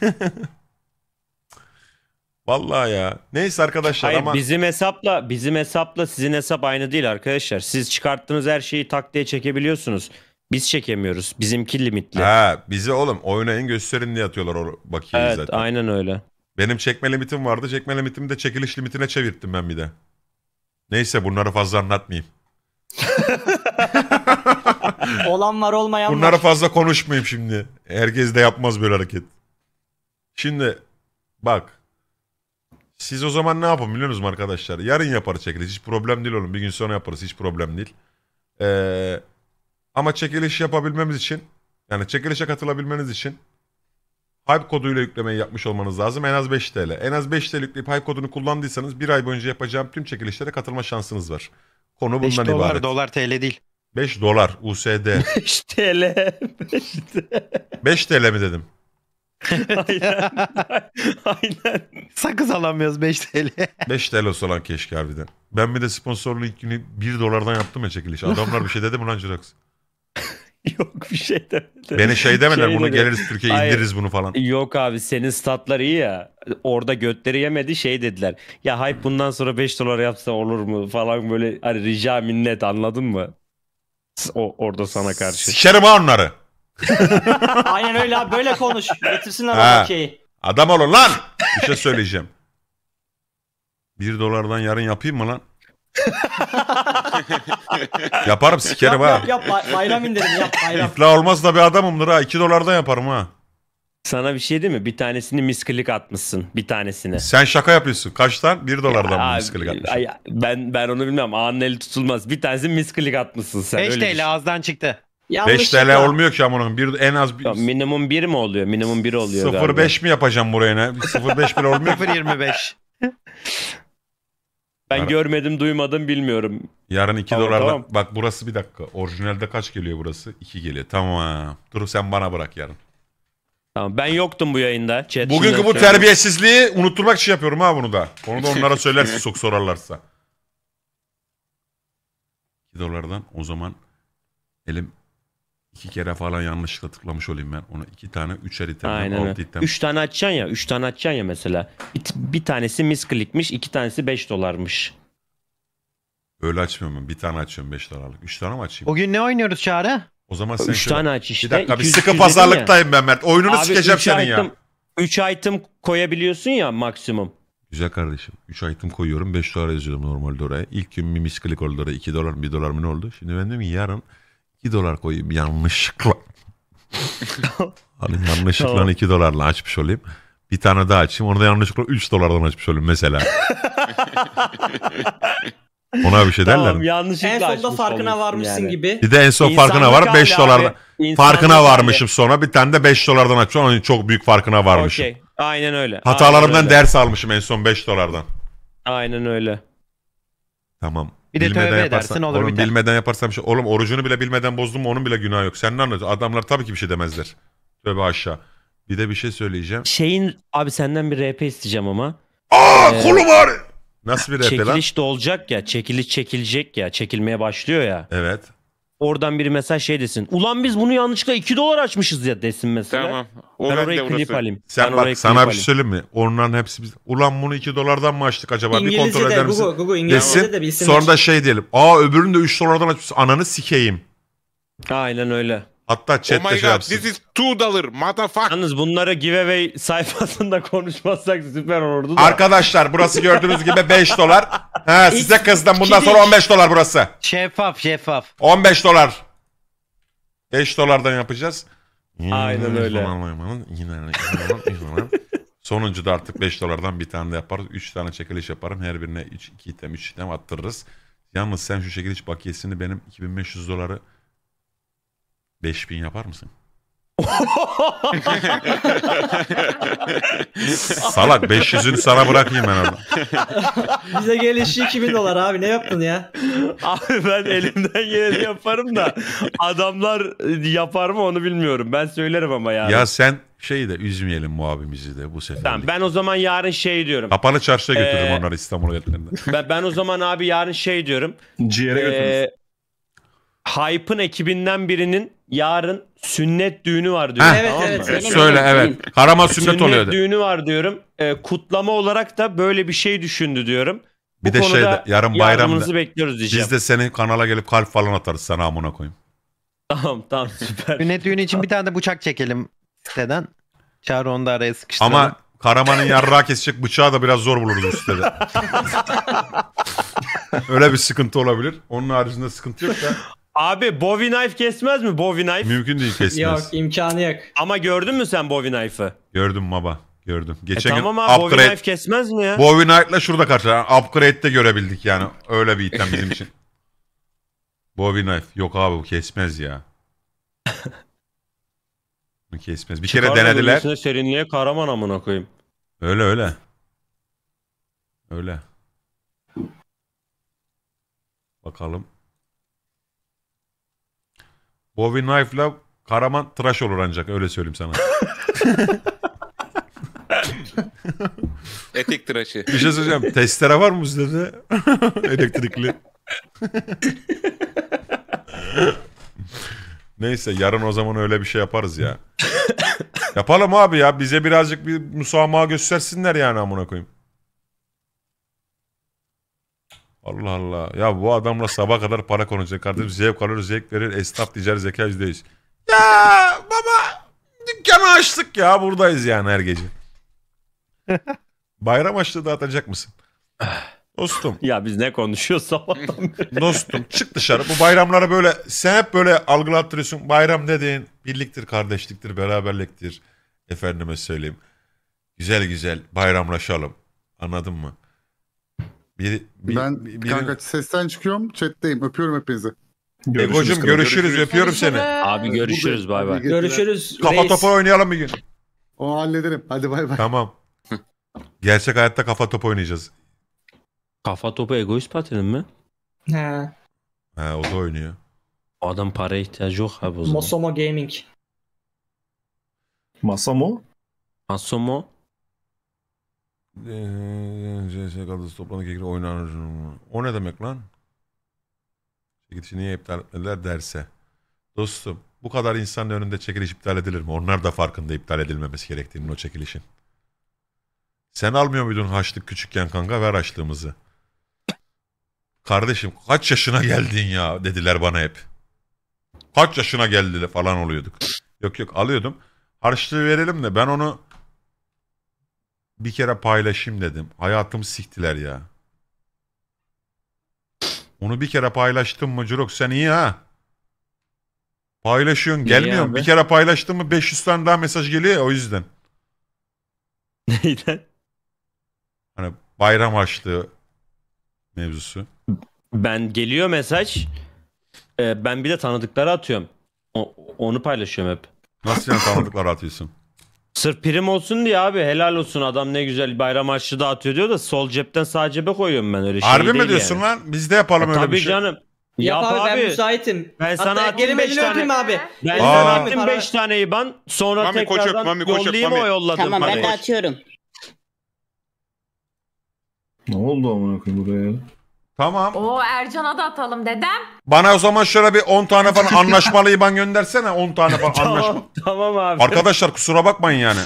Vallahi ya. Neyse arkadaşlar Hayır, ama bizim hesapla bizim hesapla sizin hesap aynı değil arkadaşlar. Siz çıkarttığınız her şeyi tak çekebiliyorsunuz. Biz çekemiyoruz. Bizimki limitli. ha bizi oğlum oynayın gösterin diye atıyorlar o bakiyeyi evet zaten.
aynen öyle. Benim çekme limitim vardı. Çekme limitimi de çekiliş limitine çevirttim ben bir de. Neyse bunları fazla anlatmayayım.
Olan var olmayan var. Bunları fazla
konuşmayayım şimdi. Herkes de yapmaz böyle hareket. Şimdi bak. Siz o zaman ne yapın biliyor musunuz arkadaşlar? Yarın yaparız çekiliş. Hiç problem değil oğlum. Bir gün sonra yaparız. Hiç problem değil. Ee, ama çekiliş yapabilmemiz için yani çekilişe katılabilmeniz için Hype koduyla yüklemeyi yapmış olmanız lazım. En az 5 TL. En az 5 TL yükleyip Hype kodunu kullandıysanız bir ay boyunca yapacağım tüm çekilişlere katılma şansınız var. Konu bundan 5 dolar, ibaret. dolar TL değil. 5 dolar USD. 5
TL. 5 TL.
5 TL mi dedim? aynen. aynen. Sakız alamıyoruz 5 TL. 5 TL olan keşke harbiden. Ben bir de sponsorluğu ilk günü 1 dolardan yaptım ya çekiliş. Adamlar bir şey dedi mi lan Jirax?
Yok bir şey demedi. Beni şey demediler şey bunu dedi. geliriz Türkiye'ye indiririz bunu falan. Yok abi senin statlar iyi ya. Orada götleri yemedi şey dediler. Ya hype bundan sonra 5 dolar yapsa olur mu falan böyle hani rica minnet anladın mı? O, orada sana karşı. Sikerim onları. Aynen öyle abi böyle konuş. Getirsinler Ha. o şeyi. Adam
olun lan. Bir şey söyleyeceğim. Bir dolardan yarın yapayım mı lan? Yaparım sikerim Yap, ha. yap yap bay- bayram
indirim yap bayram. İflah olmaz da bir adamımdır ha. İki dolardan yaparım ha. Sana bir şey değil mi? Bir tanesini misklik atmışsın. Bir tanesini. Sen şaka yapıyorsun. Kaçtan? Bir dolardan mı misklik atmışsın? ay- ben ben onu bilmiyorum. Ağanın eli tutulmaz. Bir tanesini misklik atmışsın sen. 5 öyle düşün. TL
ağızdan çıktı. 5 TL Yanlışlıkla-
olmuyor ki amına Bir en az bir, Tamam, minimum 1 mi oluyor? Minimum 1 oluyor galiba. 0.5
mi yapacağım buraya
ne? 0.5 bile olmuyor. ki. 0.25. Ben görmedim, duymadım, bilmiyorum. Yarın 2 Tamam, dolarla. tamam.
Bak burası bir dakika. Orijinalde kaç geliyor burası? 2 geliyor. Tamam. Dur sen bana bırak yarın. Tamam, ben yoktum bu yayında. Chat Bugünkü bu söylüyor. terbiyesizliği unutturmak için yapıyorum ha bunu da. Onu da onlara söylersin sok sorarlarsa. 2 dolardan o zaman elim iki kere falan yanlışlıkla tıklamış olayım ben ona. iki tane
üçer item. Aynen. Alt item. Üç tane açacaksın ya. Üç tane açacaksın ya mesela. Bir, bir tanesi misclickmiş, iki tanesi beş dolarmış. Öyle açmıyorum ben. Bir tane açıyorum 5 dolarlık. Üç tane mi açayım? Bugün ne oynuyoruz Çağrı? O zaman sen
Üç tane aç işte.
Bir dakika bir sıkı 200 pazarlıktayım ben Mert. Oyununu Abi, sikeceğim üç senin item, ya.
3 item koyabiliyorsun ya maksimum.
Güzel kardeşim. 3
item koyuyorum. 5 dolar yazıyorum normalde oraya.
İlk gün bir misklik oldu oraya. 2 dolar 1 dolar mı ne oldu? Şimdi ben dedim ki yarın 2 dolar koyayım yanlışlıkla. hani yanlışlıkla tamam. 2 dolarla açmış olayım. Bir tane daha açayım. Onu da yanlışlıkla 3 dolardan açmış olayım mesela.
Ona bir şey derler tamam, mi? Yanlışlıkla en sonunda farkına varmışsın yani. gibi. Bir de en son İnsanlık farkına var 5 dolardan. İnsanlık farkına abi. varmışım
sonra bir tane de 5 dolardan açmışım. Onun çok büyük farkına varmışım. Okay. Aynen öyle. Hatalarımdan Aynen öyle. ders almışım en son 5 dolardan.
Aynen öyle.
Tamam. Bir de bilmeden tövbe yaparsan, edersin olur oğlum, biter. Bilmeden yaparsam bir şey. Oğlum orucunu bile bilmeden bozdun mu onun bile günahı yok. Sen ne anlıyorsun Adamlar tabii ki bir şey demezler. Tövbe aşağı. Bir de bir şey söyleyeceğim. Şeyin abi
senden bir RP isteyeceğim ama. Aa ee, kolum var Nasıl bir RP lan? Çekiliş de olacak ya. Çekiliş çekilecek ya. Çekilmeye başlıyor ya. Evet. Oradan bir mesaj şey desin. Ulan biz bunu yanlışlıkla 2 dolar açmışız ya desin mesela. Tamam. O ben oraya klip alayım. Sen ben bak sana bir şey
söyleyeyim mi? Onların hepsi biz. Ulan bunu 2 dolardan mı açtık acaba? İngilizce bir kontrol de, eder misin? Google, Google, İngilizce desin. De bilsin Sonra da şey diyelim. Aa öbürünü de 3 dolardan açmış. Ananı sikeyim. Aynen öyle.
Hatta oh chatte oh şey God, yapsın. This is two dollar motherfucker. Yalnız bunları giveaway sayfasında konuşmazsak süper olurdu da. Arkadaşlar burası gördüğünüz gibi 5 dolar.
Aha. Ha İlk size kızdım. Bundan iki sonra 15 dolar burası.
Şeffaf şeffaf. 15 dolar. 5
dolardan yapacağız. Aynen öyle. Sonuncu da artık 5 dolardan bir tane de yaparız. 3 tane çekiliş yaparım. Her birine 3, 2 item, 3 item attırırız. Yalnız sen şu çekiliş bakiyesini benim 2500 doları 5000 yapar mısın? Salak 500'ünü sana bırakayım ben orada.
Bize gelişi 2000 dolar abi ne yaptın ya? Abi ben elimden geleni yaparım da adamlar yapar mı onu bilmiyorum. Ben söylerim ama yani. Ya
sen şeyi de üzmeyelim muhabimizi de bu sefer. Tamam,
ben o zaman yarın şey diyorum. Kapalı çarşıya götürürüm Ee, onları
İstanbul'a getirdiğinde.
Ben, ben o zaman abi yarın şey diyorum. Ciğere ee, götürürüz. Ee, Hype'ın ekibinden birinin yarın sünnet düğünü var diyor. evet, tamam evet, evet. Söyle evet. Harama sünnet, sünnet oluyordu. Sünnet düğünü var diyorum. E, kutlama olarak da böyle bir şey düşündü diyorum. Bu bir de şey de, yarın bayramda bekliyoruz diyeceğim. Biz
de senin kanala gelip kalp falan atarız sana amına koyayım.
Tamam tamam
süper. Sünnet düğünü için bir tane de bıçak çekelim siteden. Çağrı onu da araya sıkıştıralım. Ama Karaman'ın yarrağı
kesecek bıçağı da biraz zor buluruz üstede. Öyle bir sıkıntı olabilir. Onun haricinde sıkıntı yok da.
Abi Bowie knife kesmez mi Bowie knife? Mümkün değil kesmez. Yok imkanı yok. Ama gördün mü sen Bowie knife'ı?
Gördüm baba. Gördüm. E Geçen e tamam abi upgrade... Bowie knife kesmez mi ya? Bowie knife'la şurada karşılan upgrade'de görebildik yani. Öyle bir item bizim için. Bowie knife. Yok abi bu kesmez ya.
kesmez. Bir Çıkar kere denediler. Serinliğe kahraman amına koyayım. Öyle öyle. Öyle.
Bakalım. Bowie knife Knife'la Karaman tıraş olur ancak öyle söyleyeyim sana.
Etik tıraşı. Bir şey söyleyeceğim. Testere
var mı sizde? Elektrikli. Neyse yarın o zaman öyle bir şey yaparız ya. Yapalım abi ya. Bize birazcık bir müsamaha göstersinler yani amına koyayım. Allah Allah. Ya bu adamla sabah kadar para konuşacak kardeşim. Zevk alır, zevk verir. Esnaf ticari zeka yüzdeyiz. Ya baba dükkanı açtık ya. Buradayız yani her gece. Bayram açlığı dağıtacak mısın? Dostum. Ya biz ne konuşuyoruz sabahtan beri. Dostum çık dışarı. Bu bayramlara böyle sen hep böyle algılattırıyorsun. Bayram dediğin birliktir, kardeşliktir, beraberliktir. Efendime söyleyeyim. Güzel güzel bayramlaşalım. Anladın mı? Bir,
bir, ben bir, kanka sesten çıkıyorum chatteyim öpüyorum hepinizi. Görüşürüz, Ego'cum görüşürüz, görüşürüz öpüyorum görüşürüz. seni. Abi görüşürüz bay bay. Görüşürüz. Kafa topu oynayalım bir gün. O hallederim hadi bay bay. Tamam.
Gerçek hayatta kafa topu oynayacağız. Kafa topu egoist patinin mi? He. He o da oynuyor. adam para ihtiyacı yok abi o zaman. Mosomo Gaming. Masamo? Masomo?
CS kadrosu toplanı kekre oynar. O ne demek lan? Çekilişi niye iptal etmediler derse. Dostum bu kadar insanın önünde çekiliş iptal edilir mi? Onlar da farkında iptal edilmemesi gerektiğini o çekilişin. Sen almıyor muydun haçlık küçükken kanka ver haçlığımızı. Kardeşim kaç yaşına geldin ya dediler bana hep. Kaç yaşına geldi falan oluyorduk. Yok yok alıyordum. Harçlığı verelim de ben onu bir kere paylaşayım dedim. hayatım siktiler ya. Onu bir kere paylaştın mı Curok sen iyi ha. Paylaşıyorsun gelmiyor. Bir kere paylaştın mı 500 tane daha mesaj geliyor ya o yüzden. Neyden?
Hani bayram açlığı mevzusu. Ben geliyor mesaj. E, ben bir de tanıdıklara atıyorum. onu paylaşıyorum hep. Nasıl yani tanıdıklara atıyorsun? Sırf prim olsun diye abi helal olsun adam ne güzel bayram harçlığı dağıtıyor diyor da sol cepten sağ cebe koyuyorum ben öyle şey Harbi mi diyorsun yani.
lan? Biz de yapalım e öyle Tabii bir şey. canım.
Yap, abi, ben müsaitim. Ben sana Hatta atayım gelin 5 elini öpeyim abi. Ben Aa. sana atayım 5 tane İban. Sonra Mami koç tekrardan Mami koç yollayayım Mami. o yolladım Tamam ben de atıyorum.
Ne oldu amına koyayım buraya?
Tamam.
O Ercan'a da atalım dedem.
Bana o zaman şöyle bir 10 tane falan anlaşmalı IBAN göndersene 10 tane falan tamam, anlaşma. Tamam abi. Arkadaşlar kusura bakmayın yani.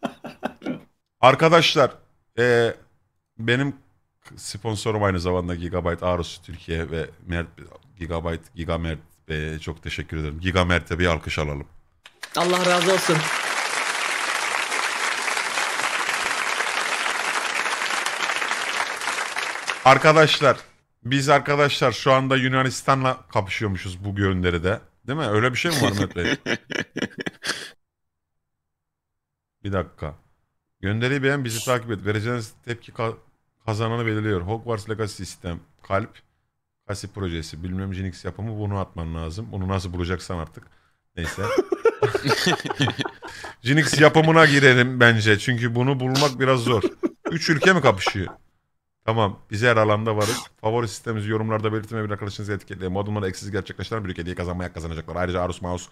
Arkadaşlar e, benim sponsorum aynı zamanda Gigabyte Aros Türkiye ve Mert Gigabyte Gigamert e, çok teşekkür ederim. Gigamert'e bir alkış alalım.
Allah razı olsun.
Arkadaşlar biz arkadaşlar şu anda Yunanistan'la kapışıyormuşuz bu gönderi de, Değil mi? Öyle bir şey mi var Mehmet Bey? bir dakika. gönderi beğen bizi takip et. Vereceğiniz tepki ka- kazananı belirliyor. Hogwarts Legacy Sistem, Kalp, Kasi projesi, bilmem Jinx yapımı bunu atman lazım. Bunu nasıl bulacaksan artık. Neyse. Jinx yapımına girelim bence. Çünkü bunu bulmak biraz zor. Üç ülke mi kapışıyor? Tamam. Bize her alanda varız. Favori sistemimizi yorumlarda belirtin bir arkadaşınızı etiketleyin. Bu eksiz gerçekleştiren bir hediye kazanmaya kazanacaklar. Ayrıca Arus Mouse,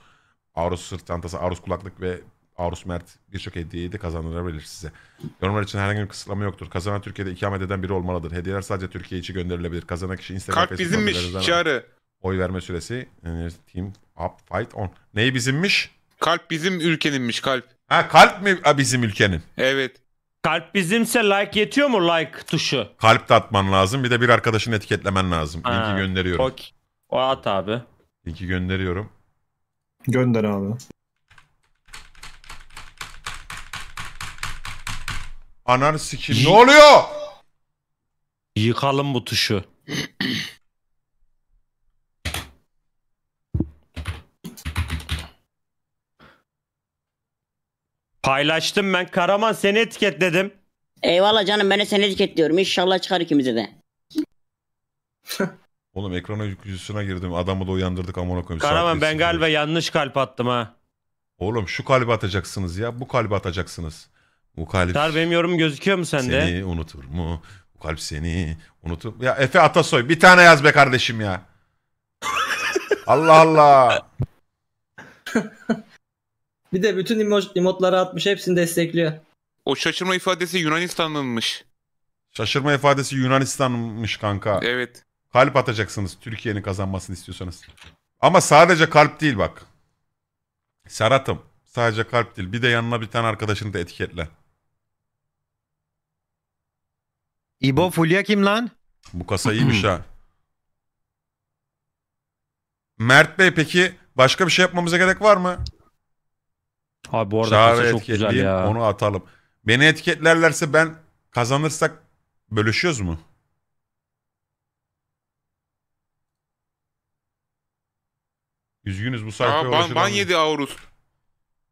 Arus sırt çantası, Arus kulaklık ve Arus Mert birçok hediyeyi de kazandırabilir size. Yorumlar için herhangi bir kısıtlama yoktur. Kazanan Türkiye'de ikamet eden biri olmalıdır. Hediyeler sadece Türkiye içi gönderilebilir. Kazanan kişi Instagram, Kalk Facebook'ta bizimmiş çağrı. oy verme süresi. E, Team Up Fight On. Neyi bizimmiş?
Kalp bizim ülkeninmiş kalp. Ha kalp mi Ha,
bizim ülkenin?
Evet. Kalp bizimse like yetiyor mu like tuşu?
Kalp de atman lazım. Bir de bir arkadaşını etiketlemen lazım. Ha, Linki gönderiyorum. Ok.
O at abi.
Linki gönderiyorum.
Gönder abi. Anar sikim. Ne oluyor? Yıkalım bu tuşu. Paylaştım ben. Karaman seni etiketledim.
Eyvallah canım ben de seni etiketliyorum. İnşallah çıkar ikimize de.
Oğlum ekrana yüzüne girdim. Adamı da uyandırdık amına koyayım. Karaman Saat ben
galiba yanlış kalp attım ha.
Oğlum şu kalbi atacaksınız ya. Bu kalbi atacaksınız. Bu kalp Tar
benim yorum gözüküyor mu sende?
seni unutur mu? Bu kalp seni unutur. Ya Efe Atasoy bir tane yaz be kardeşim ya. Allah Allah.
Bir de bütün emo- emotları atmış hepsini destekliyor. O şaşırma ifadesi Yunanistan'danmış. Şaşırma ifadesi Yunanistan'mış
kanka. Evet. Kalp atacaksınız Türkiye'nin kazanmasını istiyorsanız. Ama sadece kalp değil bak. Serhat'ım sadece kalp değil. Bir de yanına bir tane arkadaşını da etiketle. İbo Fulya kim lan? Bu kasa iyiymiş ha. Mert Bey peki başka bir şey yapmamıza gerek var mı? Abi bu arada Çağrı çok güzel ya. onu atalım. Beni etiketlerlerse ben kazanırsak bölüşüyoruz mu? Üzgünüz bu sayfaya Aa, ban, ban
yedi Aurus.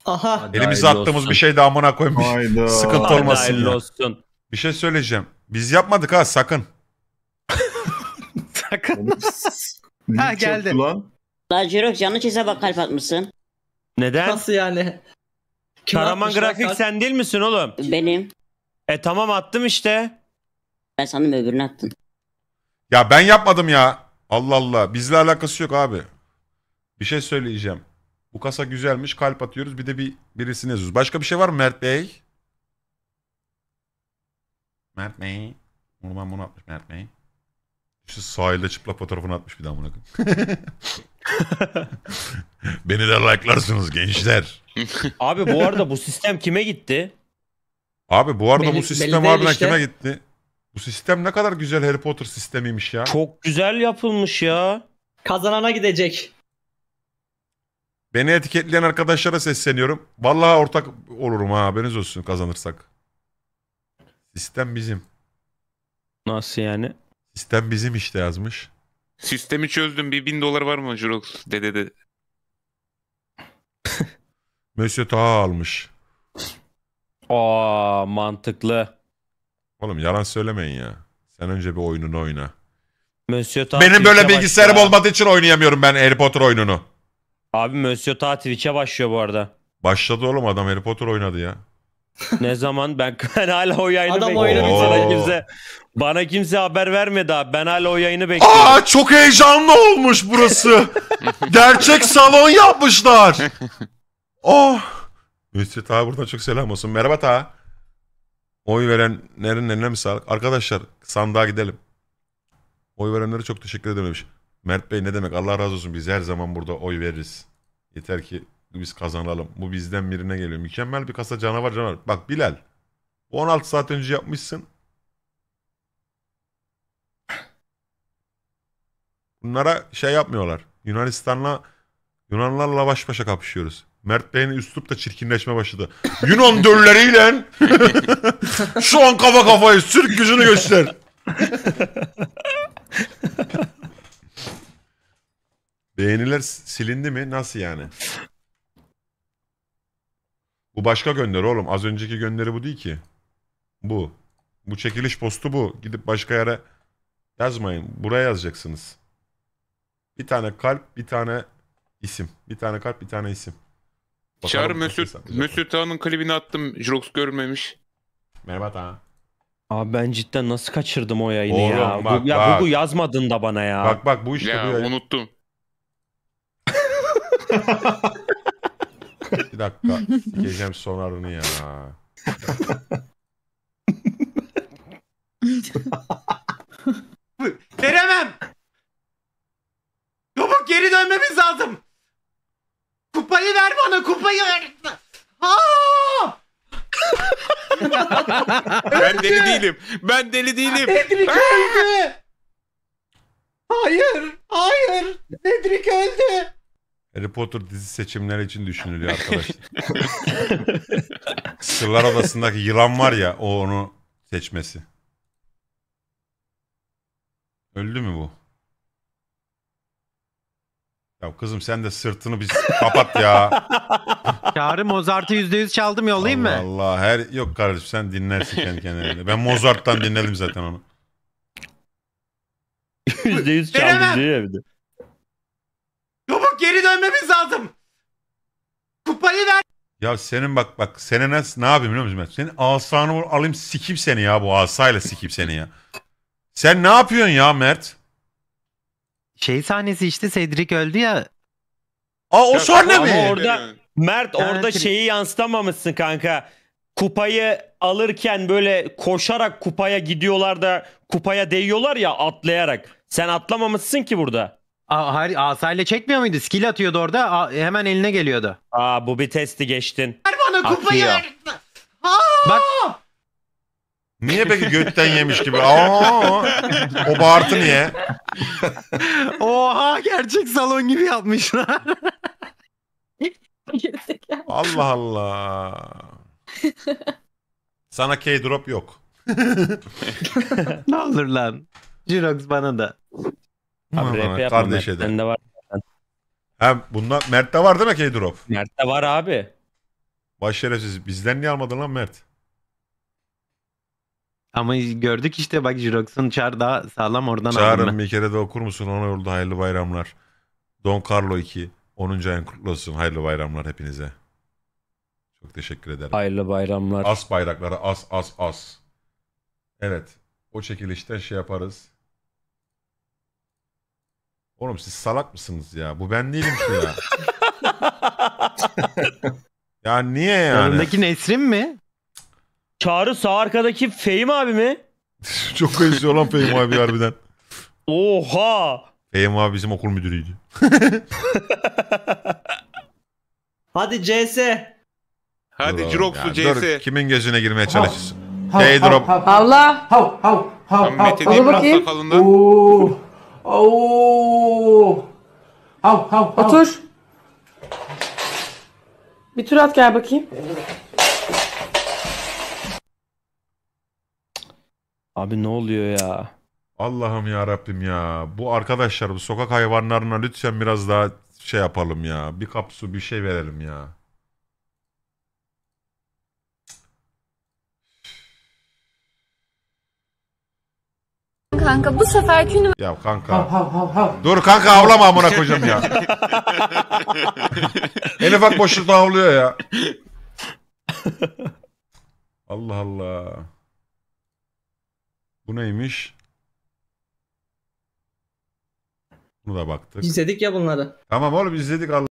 Aha. Elimize
attığımız olsun. bir şey daha amına koyayım. Bir- Sıkıntı Hadi olmasın hayırlı ya. olsun. Bir şey söyleyeceğim. Biz yapmadık ha sakın.
Sakın. Ha, geldi. çöktü Lan. Lan Cirok canlı çize bak kalp atmışsın. Neden? Nasıl yani? Kim Karaman grafik kalk? sen değil misin oğlum? Benim. E tamam attım işte. Ben sandım öbürünü attın.
Ya ben yapmadım ya. Allah Allah. Bizle alakası yok abi. Bir şey söyleyeceğim. Bu kasa güzelmiş. Kalp atıyoruz. Bir de bir birisini yazıyoruz. Başka bir şey var mı Mert Bey? Mert Bey. Bunu ben bunu atmış Mert Bey. Şu sahilde çıplak fotoğrafını atmış bir daha buna.
Beni de like'larsınız gençler. Abi bu arada bu sistem kime gitti? Abi bu arada Beli- bu sistem belli harbiden işte. kime
gitti? Bu sistem ne kadar güzel Harry Potter sistemiymiş ya.
Çok güzel yapılmış ya. Kazanana gidecek.
Beni etiketleyen arkadaşlara sesleniyorum. Vallahi ortak olurum ha haberiniz
olsun kazanırsak.
Sistem bizim. Nasıl yani? Sistem bizim işte yazmış.
Sistemi çözdüm. Bir bin dolar var mı Jurox? Dede dedi.
Mesut Ağa almış. Aa mantıklı. Oğlum yalan söylemeyin ya. Sen önce bir oyununu oyna. Monsieur Ta Benim böyle bilgisayarım başlıyor. olmadığı için oynayamıyorum ben Harry Potter oyununu.
Abi Monsieur Ta Twitch'e başlıyor bu arada. Başladı oğlum adam Harry Potter oynadı ya ne zaman ben, ben hala o yayını Adam bekliyorum. oyunu Bana bitirdi. kimse bana kimse haber vermedi abi. Ben hala o yayını bekliyorum. Aa
çok heyecanlı olmuş burası. Gerçek salon yapmışlar. Oh. Mesut abi buradan çok selam olsun. Merhaba ta. Oy verenlerin eline mi sağlık? Arkadaşlar sandığa gidelim. Oy verenlere çok teşekkür ederim demiş. Mert Bey ne demek Allah razı olsun biz her zaman burada oy veririz. Yeter ki biz kazanalım. Bu bizden birine geliyor. Mükemmel bir kasa canavar canavar. Bak Bilal 16 saat önce yapmışsın. Bunlara şey yapmıyorlar. Yunanistan'la Yunanlarla baş başa kapışıyoruz. Mert Bey'in üslup da çirkinleşme başladı. Yunan dölleriyle şu an kafa kafayı sürk gücünü göster. Beğeniler silindi mi? Nasıl yani? Bu başka gönder oğlum. Az önceki gönderi bu değil ki. Bu. Bu çekiliş postu bu. Gidip başka yere yazmayın. Buraya yazacaksınız. Bir tane kalp, bir tane
isim. Bir tane kalp, bir tane isim.
Çağrı Bakalım Mesut, nasıl Mesut Ağa'nın klibini attım. Jirox
görmemiş. Merhaba ta. Abi ben cidden nasıl kaçırdım o yayını Oğlum, ya. bak, bu, ya bak. Gugu yazmadın da bana ya. Bak bak bu işte bu yayın. unuttum. Bir dakika. Geleceğim sonarını ya.
Veremem. Çabuk geri dönmemiz lazım. Kupayı ver bana kupayı ver.
ben deli değilim. Ben deli değilim. Edric öldü.
Hayır. Hayır. Edric öldü.
Harry Potter dizi seçimleri için düşünülüyor arkadaşlar. Sırlar Odası'ndaki yılan var ya o onu seçmesi. Öldü mü bu? Ya kızım sen de sırtını bir kapat ya. Çağrı Mozart'ı %100 çaldım yollayayım mı? Allah her yok kardeşim sen dinlersin kendi kendine. Ben Mozart'tan dinledim zaten onu. %100 çaldım diyor ya bir de
geri dönmemiz lazım. Kupayı ver.
Ya senin bak bak senin nasıl ne yapayım biliyor musun ben? Senin asanı alayım sikip seni ya bu asayla sikip seni ya. Sen ne
yapıyorsun ya Mert? Şey sahnesi işte Cedric öldü ya. Aa o sahne Ama mi? orada Mert orada tri- şeyi yansıtamamışsın kanka. Kupayı alırken böyle koşarak kupaya gidiyorlar da kupaya değiyorlar ya atlayarak. Sen atlamamışsın ki burada. A, hayır asayla çekmiyor muydu? Skill atıyordu orada a, hemen eline geliyordu. Aa bu bir testi geçtin. Ver bana kupayı Atıyor. Bak Niye peki götten yemiş gibi? Aa,
o bağırtı niye?
oha gerçek salon gibi yapmışlar.
Allah Allah. Sana K-drop yok. ne olur lan. Jirox bana da.
Abi rap yapma. Kardeş Mert, eder.
Sende var. Hem bundan Mert'te var değil mi Keydrop? Mert'te var abi. Baş şerefsiz. Bizden niye almadın lan Mert? Ama gördük işte bak Jirox'un çağrı daha
sağlam oradan Çağırın aldım
bir kere de okur musun? Ona yolda hayırlı bayramlar. Don Carlo 2. 10. ayın kutlu olsun. Hayırlı bayramlar hepinize. Çok teşekkür ederim. Hayırlı bayramlar. As bayrakları as as as. Evet. O çekilişten şey yaparız. Oğlum siz salak mısınız ya? Bu ben değilim ki ya. ya niye yani? Önündeki
Nesrin mi? Çağrı sağ arkadaki Fehim abi mi? Çok benziyor lan Fehim abi harbiden. Oha! Fehim abi bizim okul müdürüydü. Hadi CS. Hadi Cirox'u CS. Dur, kimin
gözüne girmeye çalışırsın?
Hey drop. Allah. Hav hav hav. Hav hav. Dur bakayım.
Oo. Hav hav hav. Otur.
Bir tur at gel bakayım.
Abi ne oluyor ya?
Allah'ım ya Rabbim ya. Bu arkadaşlar bu sokak hayvanlarına lütfen biraz daha şey yapalım ya. Bir kap su bir şey verelim ya. kanka bu seferki numara... Ya kanka. Hav, hav, hav, hav. Dur kanka avlama amına şey- kocam ya. en ufak boşlukta avlıyor ya. Allah Allah. Bu neymiş?
Bunu da baktık. İzledik ya bunları. Tamam oğlum izledik Allah.